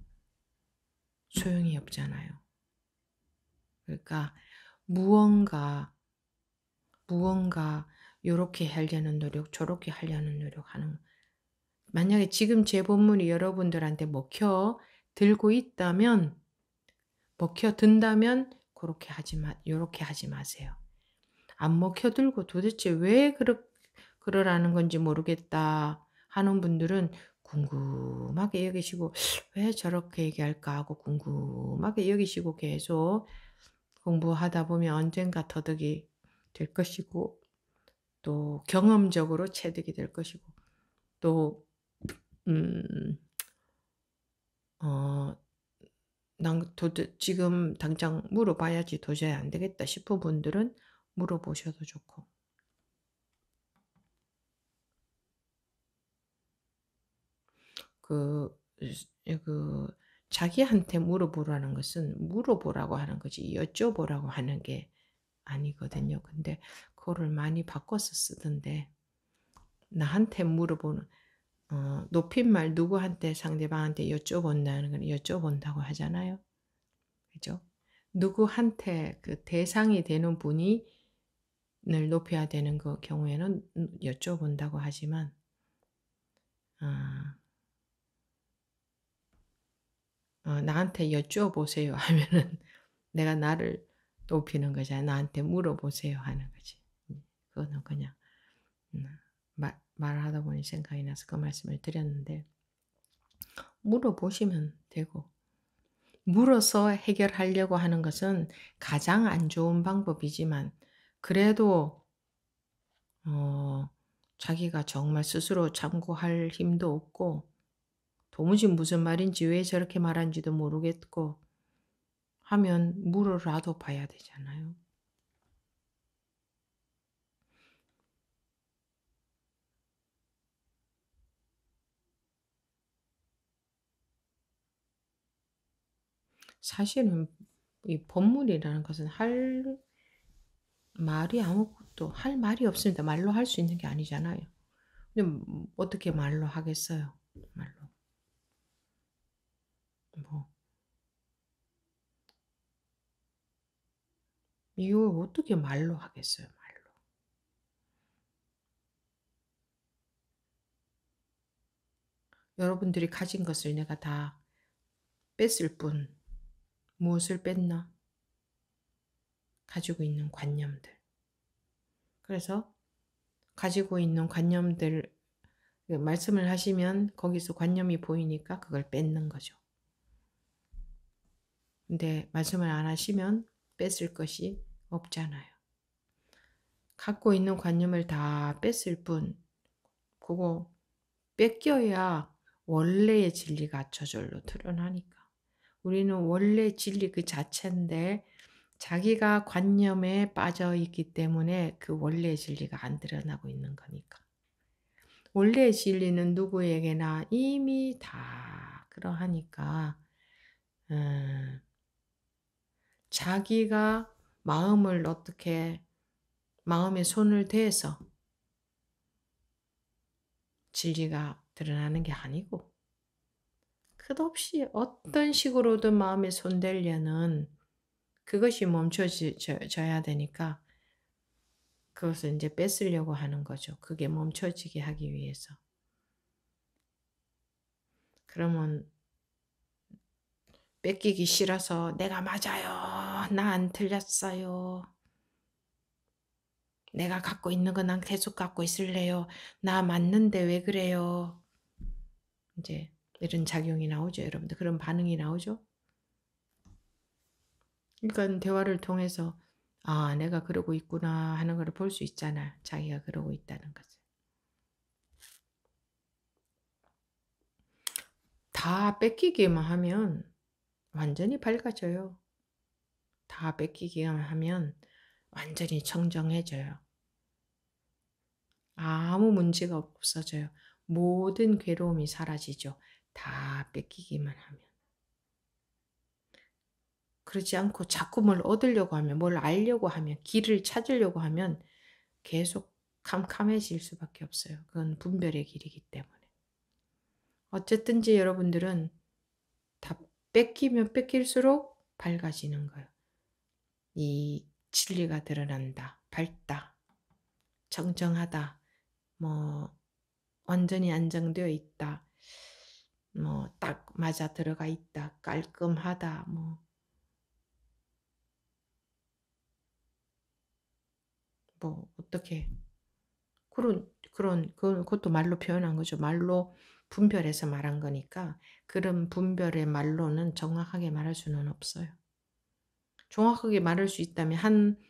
소용이 없잖아요. 그러니까 무언가 무언가 요렇게 하려는 노력, 저렇게 하려는 노력 하는 만약에 지금 제 본문이 여러분들한테 먹혀 들고 있다면 먹혀 든다면 그렇게 하지 마, 요렇게 하지 마세요. 안 먹혀 들고 도대체 왜 그러, 그러라는 건지 모르겠다 하는 분들은 궁금하게 여기시고 왜 저렇게 얘기할까 하고 궁금하게 여기시고 계속 공부하다 보면 언젠가 터득이 될 것이고 또 경험적으로 체득이 될 것이고 또 음, 어, 난 도대, 지금 당장 물어봐야지 도저히 안 되겠다 싶은 분들은 물어보셔도 좋고. 그, 예, 그, 자기한테 물어보라는 것은 물어보라고 하는 거지, 여쭤보라고 하는 게 아니거든요. 근데 그거를 많이 바꿔서 쓰던데, 나한테 물어보는, 어, 높임말 누구한테 상대방한테 여쭤본다는 걸 여쭤본다고 하잖아요. 그죠? 누구한테 그 대상이 되는 분이 늘 높여야 되는 그 경우에는 여쭤본다고 하지만 아, 어, 나한테 여쭤보세요 하면은 내가 나를 높이는 거잖아. 나한테 물어보세요 하는 거지. 그거는 그냥 음, 말을 하다 보니 생각이 나서 그 말씀을 드렸는데 물어보시면 되고 물어서 해결하려고 하는 것은 가장 안 좋은 방법이지만 그래도 어, 자기가 정말 스스로 참고할 힘도 없고 도무지 무슨 말인지 왜 저렇게 말한지도 모르겠고 하면 물어라도 봐야 되잖아요. 사실은 이 법문이라는 것은 할 말이 아무것도 할 말이 없습니다. 말로 할 수 있는 게 아니잖아요. 근데 뭐, 어떻게 말로 하겠어요? 말로. 뭐 이걸 어떻게 말로 하겠어요? 말로. 여러분들이 가진 것을 내가 다 뺐을 뿐 무엇을 뺐나? 가지고 있는 관념들. 그래서 가지고 있는 관념들 말씀을 하시면 거기서 관념이 보이니까 그걸 뺏는 거죠. 근데 말씀을 안 하시면 뺏을 것이 없잖아요. 갖고 있는 관념을 다 뺐을 뿐 그거 뺏겨야 원래의 진리가 저절로 드러나니까. 우리는 원래 진리 그 자체인데 자기가 관념에 빠져 있기 때문에 그 원래 진리가 안 드러나고 있는 거니까. 원래 진리는 누구에게나 이미 다 그러하니까, 어, 자기가 마음을 어떻게, 마음에 손을 대서 진리가 드러나는 게 아니고, 끝없이 음. 어떤 식으로든 마음에 손대려는 그것이 멈춰져야 되니까 그것을 이제 뺏으려고 하는 거죠. 그게 멈춰지게 하기 위해서. 그러면 뺏기기 싫어서 내가 맞아요. 나 안 틀렸어요. 내가 갖고 있는 거 난 계속 갖고 있을래요. 나 맞는데 왜 그래요? 이제 이런 작용이 나오죠, 여러분들. 그런 반응이 나오죠? 그러니까 대화를 통해서 아, 내가 그러고 있구나 하는 걸 볼 수 있잖아. 자기가 그러고 있다는 것을. 다 뺏기기만 하면 완전히 밝아져요. 다 뺏기기만 하면 완전히 청정해져요. 아무 문제가 없어져요. 모든 괴로움이 사라지죠. 다 뺏기기만 하면. 그렇지 않고 자꾸 뭘 얻으려고 하면, 뭘 알려고 하면, 길을 찾으려고 하면 계속 캄캄해질 수밖에 없어요. 그건 분별의 길이기 때문에. 어쨌든지 여러분들은 다 뺏기면 뺏길수록 밝아지는 거예요. 이 진리가 드러난다, 밝다, 정정하다, 뭐, 완전히 안정되어 있다. 뭐딱 맞아 들어가 있다 깔끔하다 뭐뭐 뭐 어떻게 그런 그런 그것도 말로 표현한 거죠. 말로 분별해서 말한 거니까 그런 분별의 말로는 정확하게 말할 수는 없어요. 정확하게 말할 수 있다면 한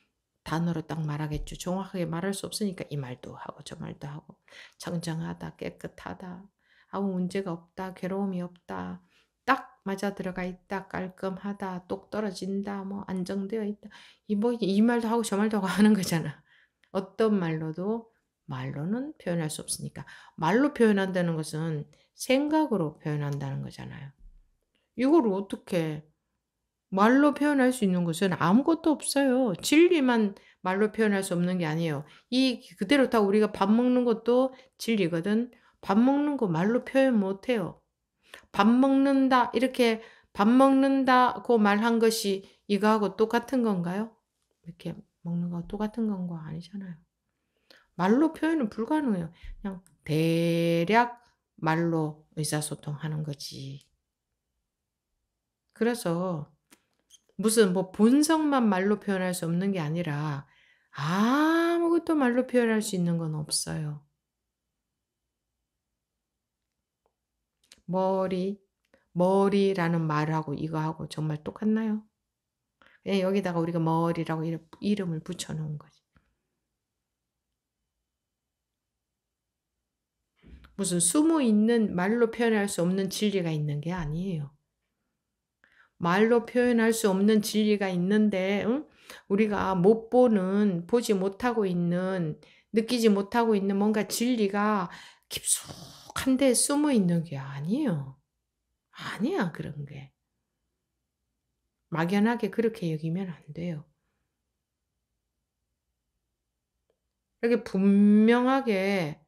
단어로 딱 말하겠죠. 정확하게 말할 수 없으니까 이 말도 하고 저 말도 하고 정정하다 깨끗하다 아무 문제가 없다, 괴로움이 없다, 딱 맞아 들어가 있다, 깔끔하다, 똑 떨어진다, 뭐 안정되어 있다. 이 뭐이 뭐 말도 하고 저 말도 하고 하는 거잖아. 어떤 말로도 말로는 표현할 수 없으니까 말로 표현한다는 것은 생각으로 표현한다는 거잖아요. 이걸 어떻게 말로 표현할 수 있는 것은 아무것도 없어요. 진리만 말로 표현할 수 없는 게 아니에요. 이 그대로 다 우리가 밥 먹는 것도 진리거든. 밥 먹는 거 말로 표현 못해요. 밥 먹는다 이렇게 밥 먹는다고 말한 것이 이거하고 똑같은 건가요? 이렇게 먹는 거 똑같은 건가 아니잖아요. 말로 표현은 불가능해요. 그냥 대략 말로 의사소통하는 거지. 그래서 무슨 뭐 본성만 말로 표현할 수 없는 게 아니라 아무것도 말로 표현할 수 있는 건 없어요. 머리, 머리라는 말하고 이거하고 정말 똑같나요? 그냥 여기다가 우리가 머리라고 이름을 붙여놓은 거지. 무슨 숨어 있는 말로 표현할 수 없는 진리가 있는 게 아니에요. 말로 표현할 수 없는 진리가 있는데 응? 우리가 못 보는 보지 못하고 있는 느끼지 못하고 있는 뭔가 진리가 깊숙 한 대에 숨어 있는 게 아니에요. 아니야, 그런 게. 막연하게 그렇게 여기면 안 돼요. 이렇게 분명하게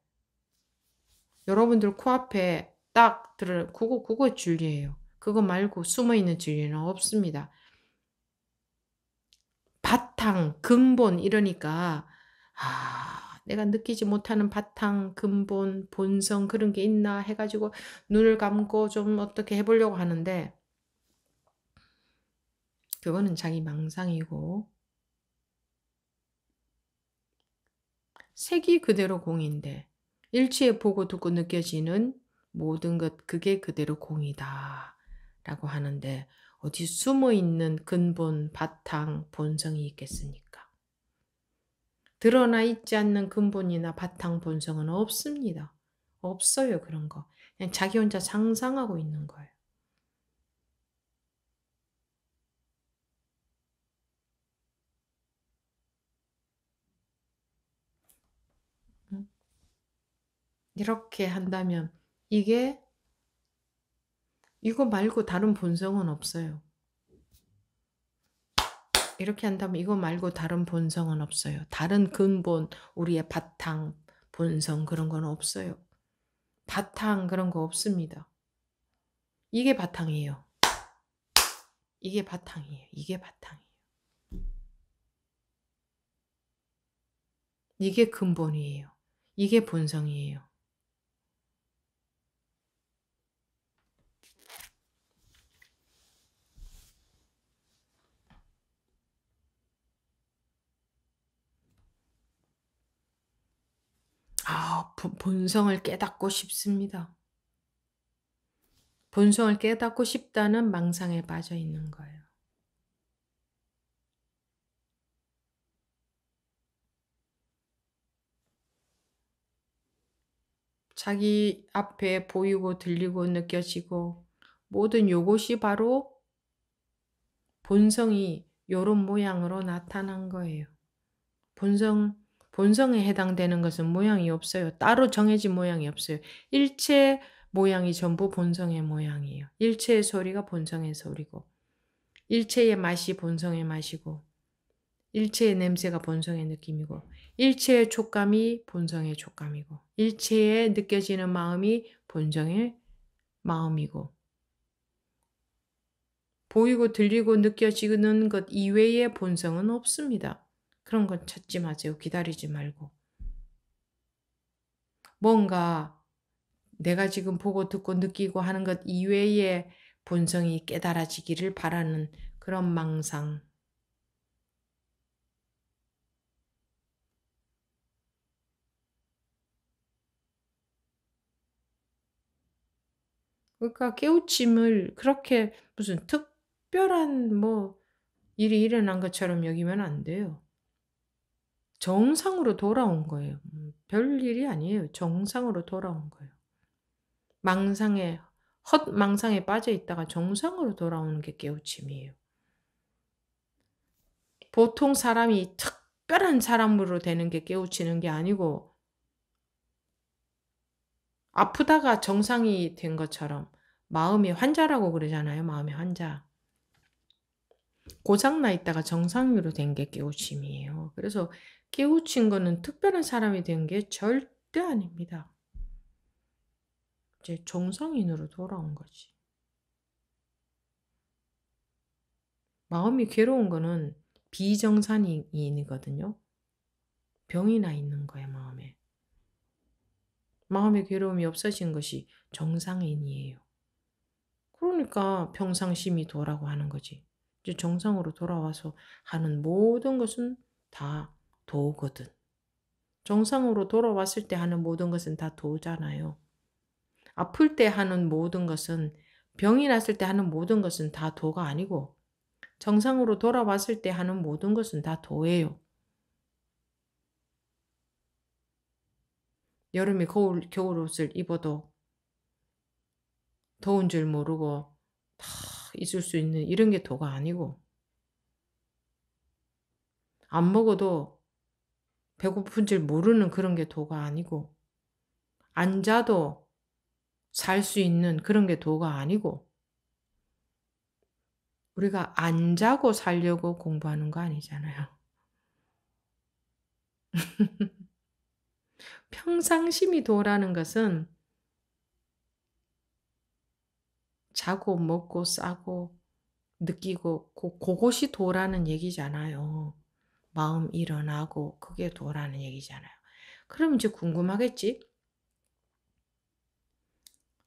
여러분들 코앞에 딱들어 그거, 그거 진리예요. 그거 말고 숨어 있는 진리는 없습니다. 바탕, 근본 이러니까, 아, 내가 느끼지 못하는 바탕, 근본, 본성 그런 게 있나 해가지고 눈을 감고 좀 어떻게 해보려고 하는데 그거는 자기 망상이고 색이 그대로 공인데 일치에 보고 듣고 느껴지는 모든 것 그게 그대로 공이다 라고 하는데 어디 숨어 있는 근본, 바탕, 본성이 있겠습니까? 드러나 있지 않는 근본이나 바탕 본성은 없습니다. 없어요, 그런 거. 그냥 자기 혼자 상상하고 있는 거예요. 음? 이렇게 한다면 이게 이거 말고 다른 본성은 없어요. 이렇게 한다면 이거 말고 다른 본성은 없어요. 다른 근본, 우리의 바탕, 본성 그런 건 없어요. 바탕 그런 거 없습니다. 이게 바탕이에요. 이게 바탕이에요. 이게 바탕이에요. 이게 근본이에요. 이게 본성이에요. 아, 본성을 깨닫고 싶습니다. 본성을 깨닫고 싶다는 망상에 빠져 있는 거예요. 자기 앞에 보이고 들리고 느껴지고 모든 요것이 바로 본성이 요런 모양으로 나타난 거예요. 본성 본성에 해당되는 것은 모양이 없어요. 따로 정해진 모양이 없어요. 일체 모양이 전부 본성의 모양이에요. 일체의 소리가 본성의 소리고, 일체의 맛이 본성의 맛이고, 일체의 냄새가 본성의 느낌이고, 일체의 촉감이 본성의 촉감이고, 일체의 느껴지는 마음이 본성의 마음이고, 보이고 들리고 느껴지는 것 이외의 본성은 없습니다. 그런 건 찾지 마세요. 기다리지 말고. 뭔가 내가 지금 보고 듣고 느끼고 하는 것이외에 본성이 깨달아지기를 바라는 그런 망상. 그러니까 깨우침을 그렇게 무슨 특별한 뭐 일이 일어난 것처럼 여기면 안 돼요. 정상으로 돌아온 거예요. 음, 별 일이 아니에요. 정상으로 돌아온 거예요. 망상에, 헛망상에 빠져 있다가 정상으로 돌아오는 게 깨우침이에요. 보통 사람이 특별한 사람으로 되는 게 깨우치는 게 아니고, 아프다가 정상이 된 것처럼, 마음이 환자라고 그러잖아요. 마음이 환자. 고장나 있다가 정상으로 된 게 깨우침이에요. 그래서 깨우친 거는 특별한 사람이 된 게 절대 아닙니다. 이제 정상인으로 돌아온 거지. 마음이 괴로운 거는 비정상인이거든요. 병이 나 있는 거예 마음에. 마음의 괴로움이 없어진 것이 정상인이에요. 그러니까 평상심이 도라고 하는 거지. 이제 정상으로 돌아와서 하는 모든 것은 다 도우거든. 정상으로 돌아왔을 때 하는 모든 것은 다 도우잖아요. 아플 때 하는 모든 것은 병이 났을 때 하는 모든 것은 다 도가 아니고 정상으로 돌아왔을 때 하는 모든 것은 다 도예요. 여름에 거울, 겨울 옷을 입어도 더운 줄 모르고 다 있을 수 있는 이런 게 도가 아니고 안 먹어도 배고픈 줄 모르는 그런 게 도가 아니고, 앉아도살 수 있는 그런 게 도가 아니고, 우리가 안 자고 살려고 공부하는 거 아니잖아요. 평상심이 도라는 것은 자고 먹고 싸고 느끼고 고, 그것이 도라는 얘기잖아요. 마음 일어나고 그게 도라는 얘기잖아요. 그럼 이제 궁금하겠지?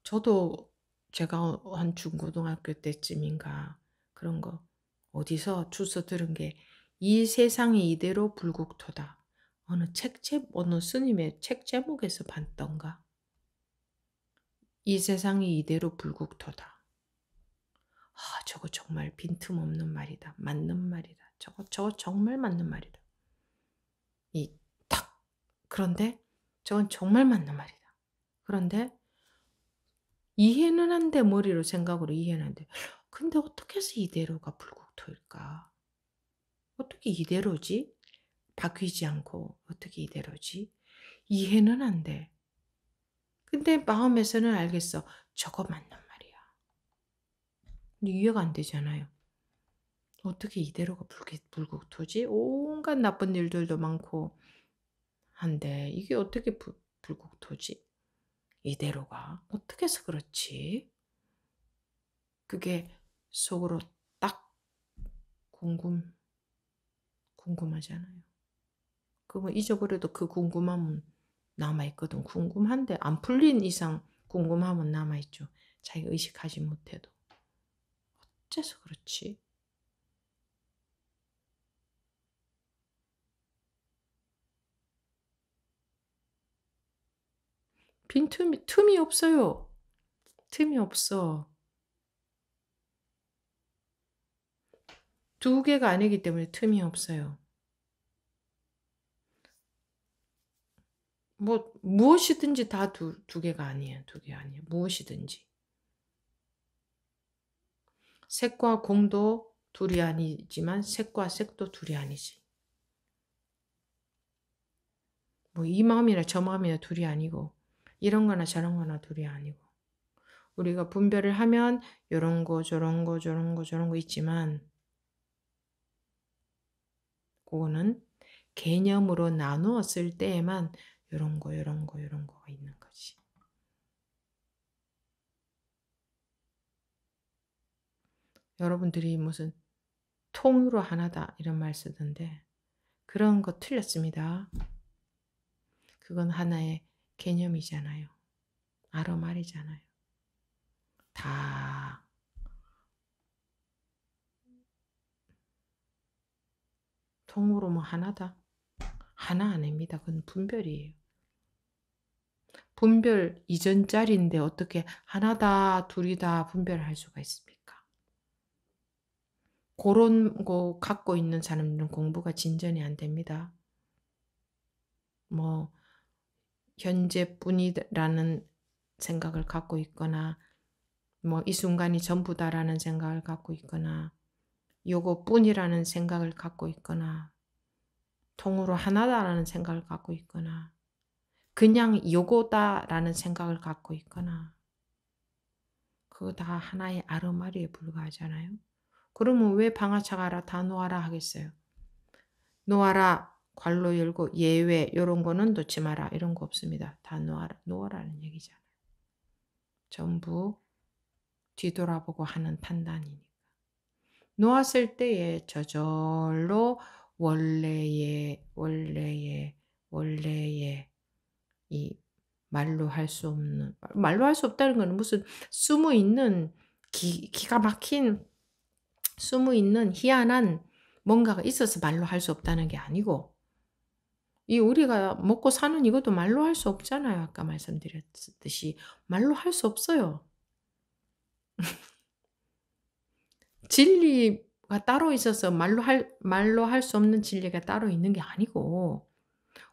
저도 제가 한 중고등학교 때쯤인가 그런 거 어디서 주워 들은 게 이 세상이 이대로 불국토다. 어느 책 제, 어느 스님의 책 제목에서 봤던가. 이 세상이 이대로 불국토다. 아, 저거 정말 빈틈없는 말이다. 맞는 말이다. 저거, 저거 정말 맞는 말이다. 이, 탁! 그런데 저건 정말 맞는 말이다. 그런데 이해는 한데 머리로 생각으로 이해는 한데 근데 어떻게 해서 이대로가 불국토일까? 어떻게 이대로지? 바뀌지 않고 어떻게 이대로지? 이해는 안 돼. 근데 마음에서는 알겠어. 저거 맞는 이해가 안 되잖아요. 어떻게 이대로가 불국토지? 온갖 나쁜 일들도 많고 한데 이게 어떻게 부, 불국토지? 이대로가 어떻게 해서 그렇지? 그게 속으로 딱 궁금 궁금하잖아요. 그거 잊어버려도 그 궁금함은 남아있거든. 궁금한데 안 풀린 이상 궁금함은 남아있죠. 자기가 의식하지 못해도. 어째서 그렇지? 빈틈이 틈이 없어요. 틈이 없어. 두 개가 아니기 때문에 틈이 없어요. 뭐 무엇이든지 다 두 두 개가 아니에요. 두 개 아니에요. 무엇이든지. 색과 공도 둘이 아니지만 색과 색도 둘이 아니지. 뭐 이 마음이나 저 마음이나 둘이 아니고 이런 거나 저런 거나 둘이 아니고 우리가 분별을 하면 요런 거 저런 거 저런 거 저런 거 있지만 그거는 개념으로 나누었을 때에만 요런 거 요런 거 요런 거가 있는 거지. 여러분들이 무슨 통으로 하나다 이런 말 쓰던데 그런 거 틀렸습니다. 그건 하나의 개념이잖아요. 아로 말이잖아요. 다 통으로 뭐 하나다? 하나 아닙니다. 그건 분별이에요. 분별 이전짜리인데 어떻게 하나다, 둘이다 분별할 수가 있습니다. 그런 거 갖고 있는 사람들은 공부가 진전이 안 됩니다. 뭐 현재뿐이라는 생각을 갖고 있거나 뭐 이 순간이 전부다라는 생각을 갖고 있거나 요거뿐이라는 생각을 갖고 있거나 통으로 하나다라는 생각을 갖고 있거나 그냥 요거다라는 생각을 갖고 있거나 그거 다 하나의 아르마리에 불과하잖아요. 그러면 왜 방아차가라 다 놓아라 하겠어요. 놓아라 관로 열고 예외 이런 거는 놓지 마라 이런 거 없습니다. 다 놓아라 놓으라는 얘기잖아요. 전부 뒤돌아보고 하는 판단이니까. 놓았을 때에 저절로 원래의 원래의 원래의 이 말로 할 수 없는 말로 할 수 없다는 거는 무슨 숨어 있는 기, 기가 막힌 숨어 있는 희한한 뭔가가 있어서 말로 할 수 없다는 게 아니고 이 우리가 먹고 사는 이것도 말로 할 수 없잖아요. 아까 말씀드렸듯이 말로 할 수 없어요. 진리가 따로 있어서 말로 할 말로 할 수 없는 진리가 따로 있는 게 아니고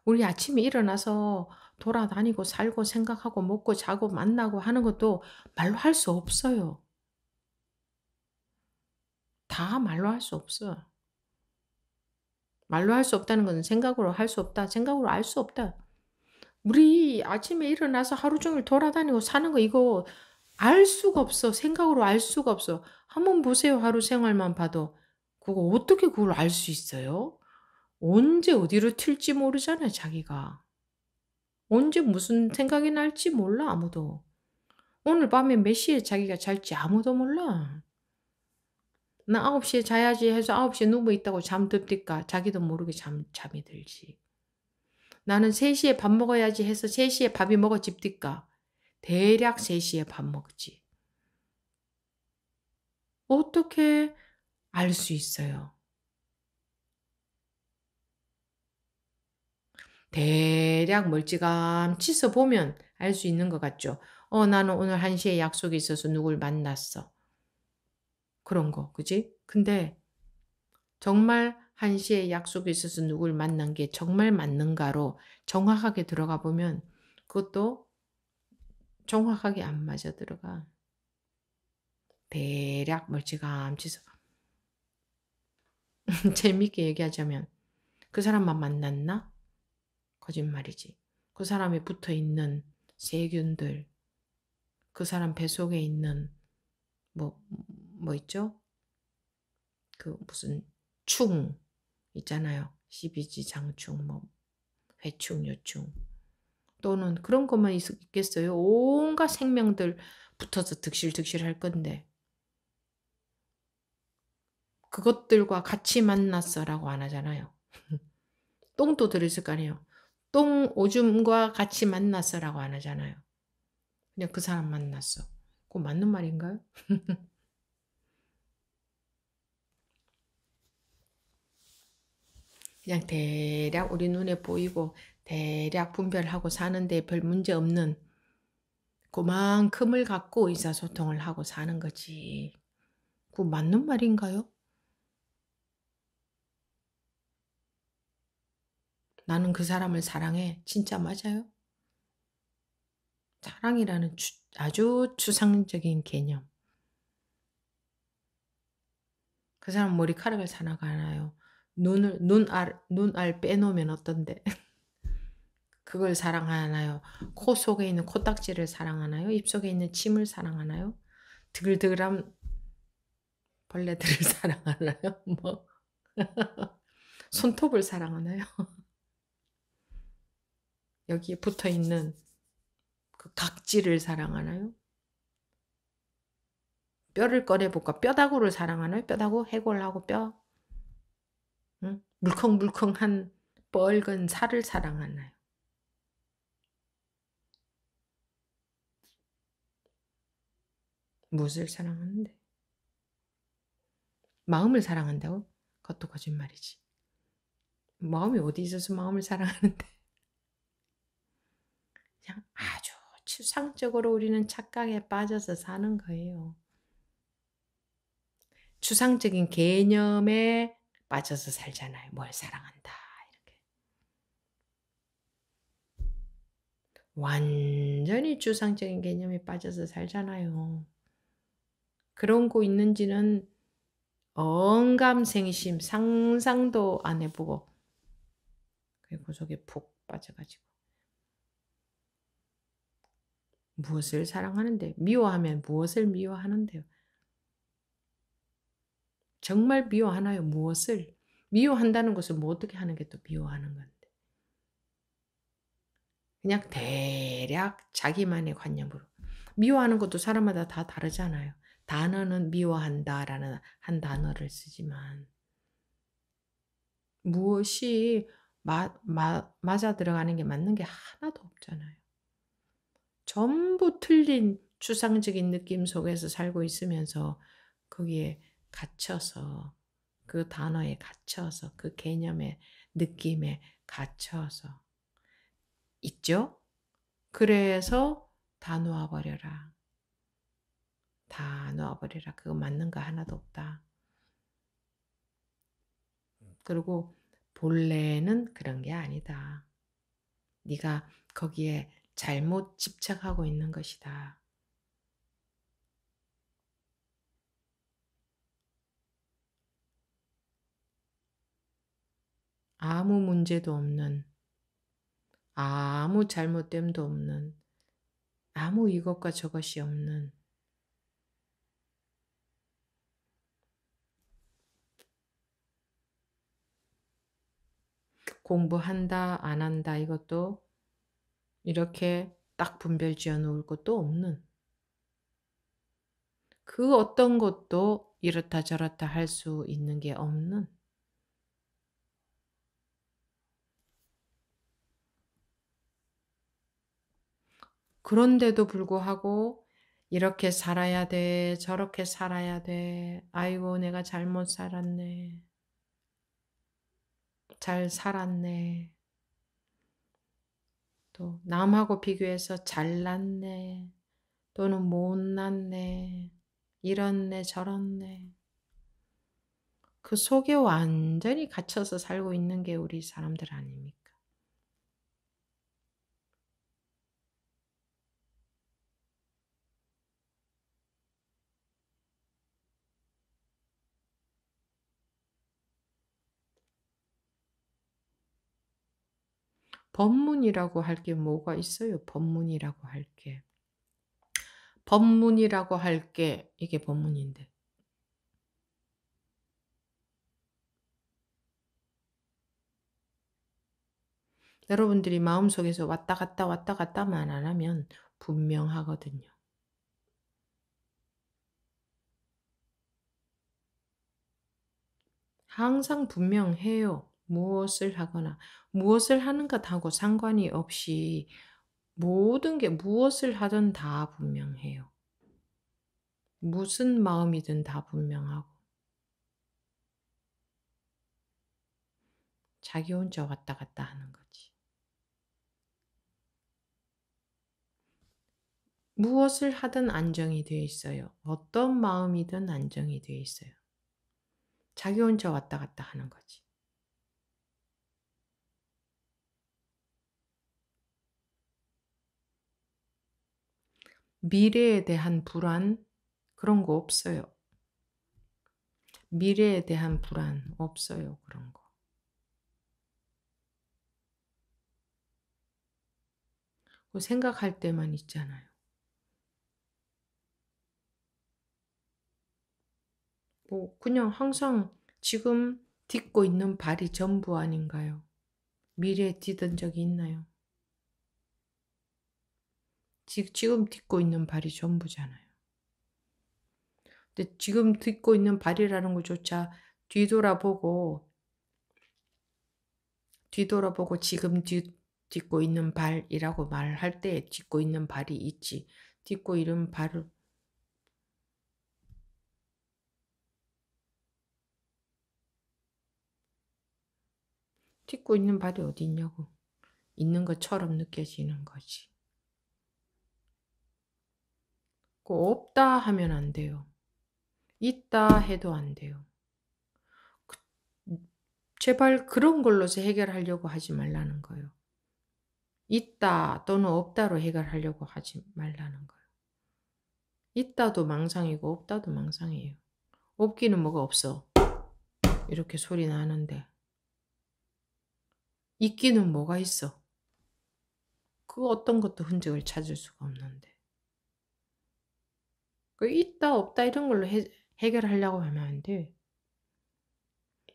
우리 아침에 일어나서 돌아다니고 살고 생각하고 먹고 자고 만나고 하는 것도 말로 할 수 없어요. 다 말로 할 수 없어. 말로 할 수 없다는 건 생각으로 할 수 없다. 생각으로 알 수 없다. 우리 아침에 일어나서 하루 종일 돌아다니고 사는 거 이거 알 수가 없어. 생각으로 알 수가 없어. 한번 보세요. 하루 생활만 봐도. 그거 어떻게 그걸 알 수 있어요? 언제 어디로 튈지 모르잖아요. 자기가. 언제 무슨 생각이 날지 몰라. 아무도. 오늘 밤에 몇 시에 자기가 잘지 아무도 몰라. 나 9시에 자야지 해서 9시에 누워 있다고 잠듭니까? 자기도 모르게 잠, 잠이 들지. 나는 3시에 밥 먹어야지 해서 3시에 밥이 먹어집니까? 대략 3시에 밥 먹지. 어떻게 알 수 있어요? 대략 멀찌감치서 보면 알 수 있는 것 같죠. 어, 나는 오늘 1시에 약속이 있어서 누굴 만났어. 그런 거, 그지? 근데 정말 한 시에 약속이 있어서 누굴 만난 게 정말 맞는가로 정확하게 들어가 보면 그것도 정확하게 안 맞아 들어가. 대략 멀찌감치서 재밌게 얘기하자면 그 사람만 만났나? 거짓말이지. 그 사람이 붙어 있는 세균들, 그 사람 배 속에 있는 뭐뭐 있죠? 그 무슨 충 있잖아요. 12지 장충, 뭐 회충, 요충 또는 그런 것만 있겠어요. 온갖 생명들 붙어서 득실득실 할 건데 그것들과 같이 만났어라고 안 하잖아요. 똥도 들었을 거 아니에요. 똥 오줌과 같이 만났어라고 안 하잖아요. 그냥 그 사람 만났어. 그거 맞는 말인가요? 그냥 대략 우리 눈에 보이고 대략 분별하고 사는데 별 문제 없는 그만큼을 갖고 의사소통을 하고 사는 거지. 그 맞는 말인가요? 나는 그 사람을 사랑해. 진짜 맞아요? 사랑이라는 주, 아주 추상적인 개념. 그 사람 머리카락을 사나가나요? 눈을 눈알 눈알 빼놓으면 어떤데? 그걸 사랑하나요? 코 속에 있는 코딱지를 사랑하나요? 입 속에 있는 침을 사랑하나요? 드글드글한 벌레들을 사랑하나요? 뭐 손톱을 사랑하나요? 여기에 붙어 있는 그 각질을 사랑하나요? 뼈를 꺼내볼까? 뼈다구를 사랑하나요? 뼈다구? 해골하고 뼈? 물컹물컹한 뻘건 살을 사랑하나요? 무엇을 사랑하는데? 마음을 사랑한다고? 그것도 거짓말이지. 마음이 어디 있어서 마음을 사랑하는데? 그냥 아주 추상적으로 우리는 착각에 빠져서 사는 거예요. 추상적인 개념에 빠져서 살잖아요. 뭘 사랑한다. 이렇게. 완전히 추상적인 개념에 빠져서 살잖아요. 그런 거 있는지는 언감생심 상상도 안 해보고 그리고 속에 푹 빠져가지고 무엇을 사랑하는데 미워하면 무엇을 미워하는데요 정말 미워하나요? 무엇을? 미워한다는 것을 뭐 어떻게 하는 게 또 미워하는 건데. 그냥 대략 자기만의 관념으로. 미워하는 것도 사람마다 다 다르잖아요. 단어는 미워한다라는 한 단어를 쓰지만 무엇이 마, 마, 맞아 들어가는 게 맞는 게 하나도 없잖아요. 전부 틀린 추상적인 느낌 속에서 살고 있으면서 거기에 갇혀서 그 단어에 갇혀서 그 개념의 느낌에 갇혀서 있죠? 그래서 다 놓아버려라. 다 놓아버려라. 그거 맞는 거 하나도 없다. 그리고 본래는 그런 게 아니다. 네가 거기에 잘못 집착하고 있는 것이다. 아무 문제도 없는, 아무 잘못됨도 없는, 아무 이것과 저것이 없는, 공부한다, 안 한다, 이것도 이렇게 딱 분별 지어 놓을 것도 없는, 그 어떤 것도 이렇다 저렇다 할 수 있는 게 없는, 그런데도 불구하고 이렇게 살아야 돼, 저렇게 살아야 돼, 아이고, 내가 잘못 살았네, 잘 살았네, 또 남하고 비교해서 잘났네, 또는 못났네, 이렇네, 저렇네. 그 속에 완전히 갇혀서 살고 있는 게 우리 사람들 아닙니까? 법문이라고 할 게 뭐가 있어요? 법문이라고 할 게. 법문이라고 할 게 이게 법문인데. 여러분들이 마음속에서 왔다 갔다 왔다 갔다만 안 하면 분명하거든요. 항상 분명해요. 무엇을 하거나 무엇을 하는가하고 상관이 없이 모든 게 무엇을 하든 다 분명해요. 무슨 마음이든 다 분명하고 자기 혼자 왔다 갔다 하는 거지. 무엇을 하든 안정이 돼 있어요. 어떤 마음이든 안정이 돼 있어요. 자기 혼자 왔다 갔다 하는 거지. 미래에 대한 불안 그런 거 없어요. 미래에 대한 불안 없어요. 그런 거. 생각할 때만 있잖아요. 뭐 그냥 항상 지금 딛고 있는 발이 전부 아닌가요? 미래에 뛰던 적이 있나요? 지금 딛고 있는 발이 전부잖아요. 근데 지금 딛고 있는 발이라는 것조차 뒤돌아보고 뒤돌아보고 지금 뒤, 딛고 있는 발이라고 말할 때 딛고 있는 발이 있지. 딛고 있는 발을 딛고 있는 발이 어디 있냐고. 있는 것처럼 느껴지는 거지. 그 없다 하면 안 돼요. 있다 해도 안 돼요. 그, 제발 그런 걸로서 해결하려고 하지 말라는 거예요. 있다 또는 없다로 해결하려고 하지 말라는 거예요. 있다도 망상이고 없다도 망상이에요. 없기는 뭐가 없어. 이렇게 소리 나는데. 있기는 뭐가 있어. 그 어떤 것도 흔적을 찾을 수가 없는데. 있다 없다 이런 걸로 해, 해결하려고 하면 안 돼.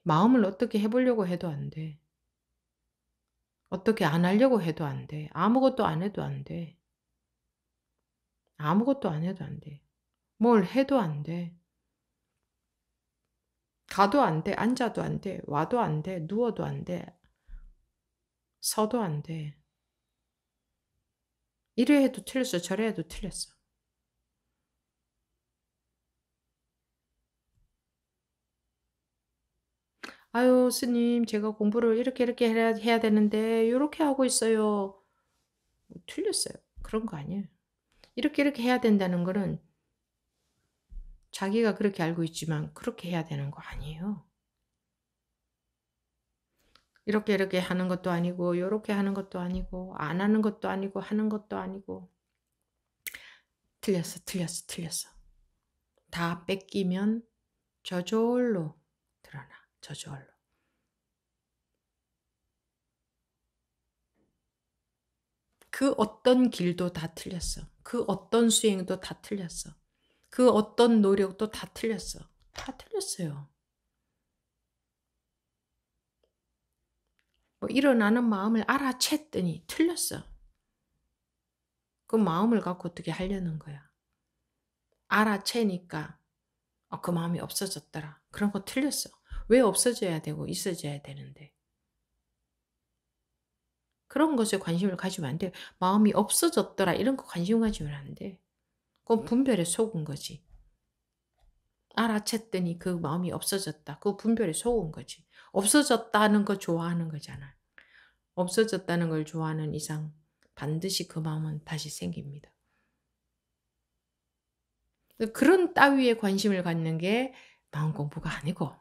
마음을 어떻게 해보려고 해도 안 돼. 어떻게 안 하려고 해도 안 돼. 아무것도 안 해도 안 돼. 아무것도 안 해도 안 돼. 뭘 해도 안 돼. 가도 안 돼. 앉아도 안 돼. 와도 안 돼. 누워도 안 돼. 서도 안 돼. 이래 해도 틀렸어. 저래 해도 틀렸어. 아유, 스님, 제가 공부를 이렇게 이렇게 해야, 해야 되는데, 이렇게 하고 있어요. 틀렸어요. 그런 거 아니에요. 이렇게 이렇게 해야 된다는 거는 자기가 그렇게 알고 있지만 그렇게 해야 되는 거 아니에요. 이렇게 이렇게 하는 것도 아니고, 이렇게 하는 것도 아니고, 안 하는 것도 아니고, 하는 것도 아니고. 틀렸어, 틀렸어, 틀렸어. 다 뺏기면 저절로 저절로. 그 어떤 길도 다 틀렸어. 그 어떤 수행도 다 틀렸어. 그 어떤 노력도 다 틀렸어. 다 틀렸어요. 뭐 일어나는 마음을 알아챘더니 틀렸어. 그 마음을 갖고 어떻게 하려는 거야. 알아채니까 어, 그 마음이 없어졌더라. 그런 거 틀렸어. 왜 없어져야 되고 있어져야 되는데. 그런 것에 관심을 가지면 안 돼. 요 마음이 없어졌더라 이런 거 관심 가지면 안 돼. 그건 음. 분별에 속은 거지. 알아챘더니 그 마음이 없어졌다. 그 분별에 속은 거지. 없어졌다는 거 좋아하는 거잖아. 없어졌다는 걸 좋아하는 이상 반드시 그 마음은 다시 생깁니다. 그런 따위에 관심을 갖는 게 마음 공부가 아니고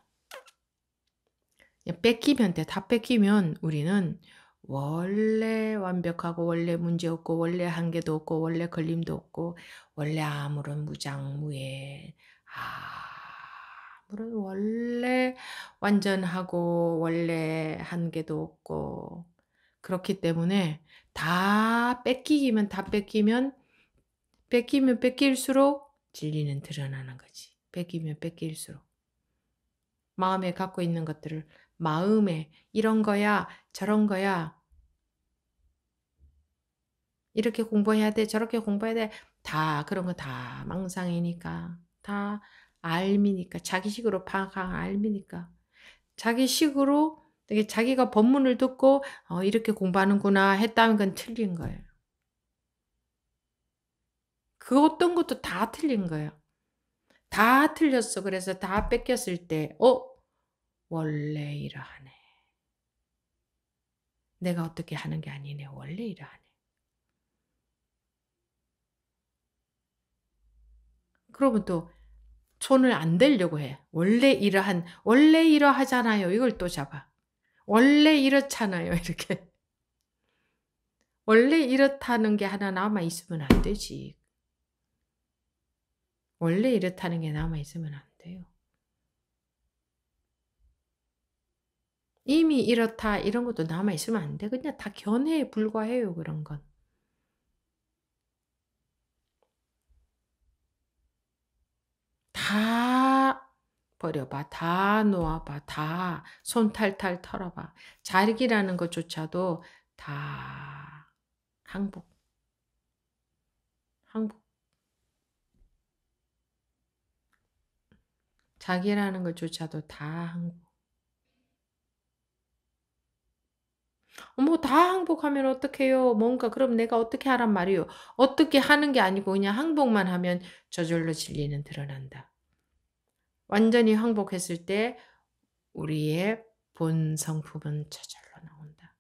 뺏기면 돼. 다 뺏기면 우리는 원래 완벽하고 원래 문제 없고 원래 한계도 없고 원래 걸림도 없고 원래 아무런 무장무예 아무런 원래 완전하고 원래 한계도 없고 그렇기 때문에 다 뺏기기면 다 뺏기면 뺏기면 뺏길수록 진리는 드러나는 거지. 뺏기면 뺏길수록 마음에 갖고 있는 것들을 마음에 이런 거야, 저런 거야. 이렇게 공부해야 돼, 저렇게 공부해야 돼. 다 그런 거 다 망상이니까. 다 알미니까. 자기식으로 파악한 알미니까. 자기식으로 자기가 법문을 듣고 어, 이렇게 공부하는구나 했다는 건 틀린 거예요. 그 어떤 것도 다 틀린 거예요. 다 틀렸어. 그래서 다 뺏겼을 때, 어, 원래 이러하네. 내가 어떻게 하는 게 아니네. 원래 이러하네. 그러면 또 손을 안 대려고 해. 원래 이러한, 원래 이러하잖아요. 이걸 또 잡아. 원래 이렇잖아요. 이렇게. 원래 이렇다는 게 하나 남아 있으면 안 되지. 원래 이렇다는 게 남아 있으면 안 이미 이렇다 이런 것도 남아 있으면 안 돼. 그냥 다 견해에 불과해요 그런 건. 다 버려봐, 다 놓아봐, 다손 탈탈 털어봐. 자기라는 것조차도 다 항복, 항복. 자기라는 것조차도 다 항복. 어머 다 항복하면 어떡해요. 뭔가 그럼 내가 어떻게 하란 말이요. 어떻게 하는 게 아니고 그냥 항복만 하면 저절로 진리는 드러난다. 완전히 항복했을 때 우리의 본 성품은 저절로 나온다.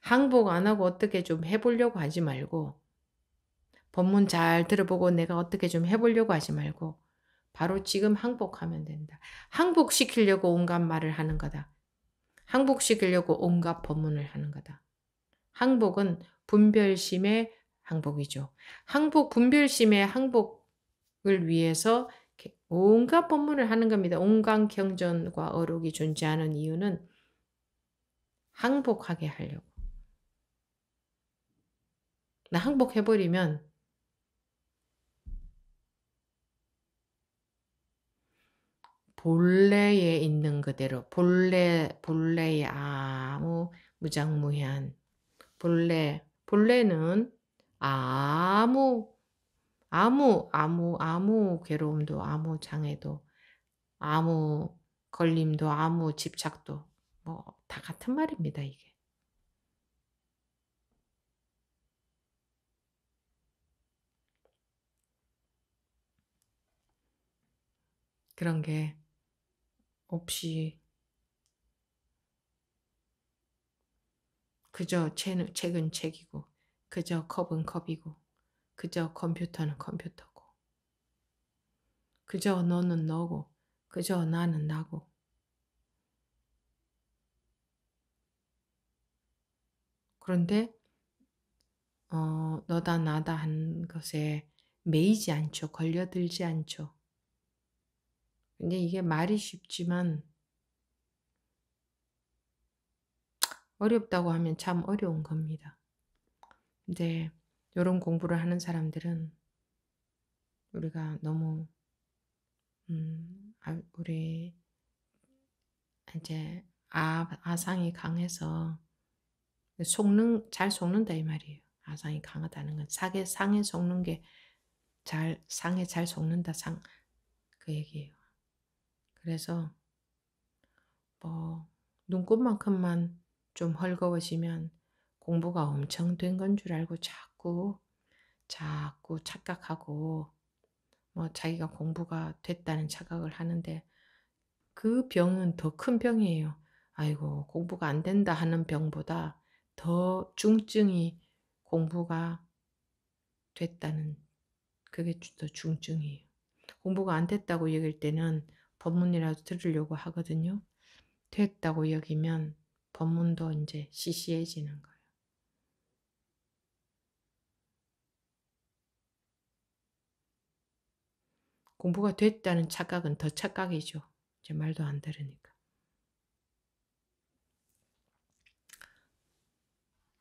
항복 안 하고 어떻게 좀 해보려고 하지 말고 본문 잘 들어보고 내가 어떻게 좀 해보려고 하지 말고 바로 지금 항복하면 된다. 항복시키려고 온갖 말을 하는 거다. 항복시키려고 온갖 법문을 하는 거다. 항복은 분별심의 항복이죠. 항복, 분별심의 항복을 위해서 온갖 법문을 하는 겁니다. 온갖 경전과 어록이 존재하는 이유는 항복하게 하려고. 나 항복해버리면 본래에 있는 그대로 본래 본래의 아무 무장무현 본래 본래는 아무 아무 아무 아무 괴로움도 아무 장애도 아무 걸림도 아무 집착도 뭐 다 같은 말입니다 이게 그런 게 없이 그저 책은 책이고 그저 컵은 컵이고 그저 컴퓨터는 컴퓨터고 그저 너는 너고 그저 나는 나고 그런데 어, 너다 나다 한 것에 매이지 않죠. 걸려들지 않죠. 근데 이게 말이 쉽지만 어렵다고 하면 참 어려운 겁니다. 근데 이런 공부를 하는 사람들은 우리가 너무 음, 아, 우리 이제 아, 아상이 강해서 속는 잘 속는다 이 말이에요. 아상이 강하다는 건 사계 상에 속는 게 잘 상에 잘 속는다 상 그 얘기예요. 그래서 뭐 눈곱만큼만 좀 헐거워지면 공부가 엄청 된 건 줄 알고 자꾸 자꾸 착각하고 뭐 자기가 공부가 됐다는 착각을 하는데 그 병은 더 큰 병이에요. 아이고 공부가 안 된다 하는 병보다 더 중증이 공부가 됐다는 그게 더 중증이에요. 공부가 안 됐다고 얘기할 때는 법문이라도 들으려고 하거든요. 됐다고 여기면 법문도 이제 시시해지는 거예요. 공부가 됐다는 착각은 더 착각이죠. 이제 말도 안 들으니까.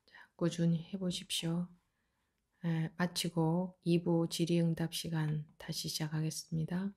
자, 꾸준히 해보십시오. 에, 예, 마치고 2부 질의응답 시간 다시 시작하겠습니다.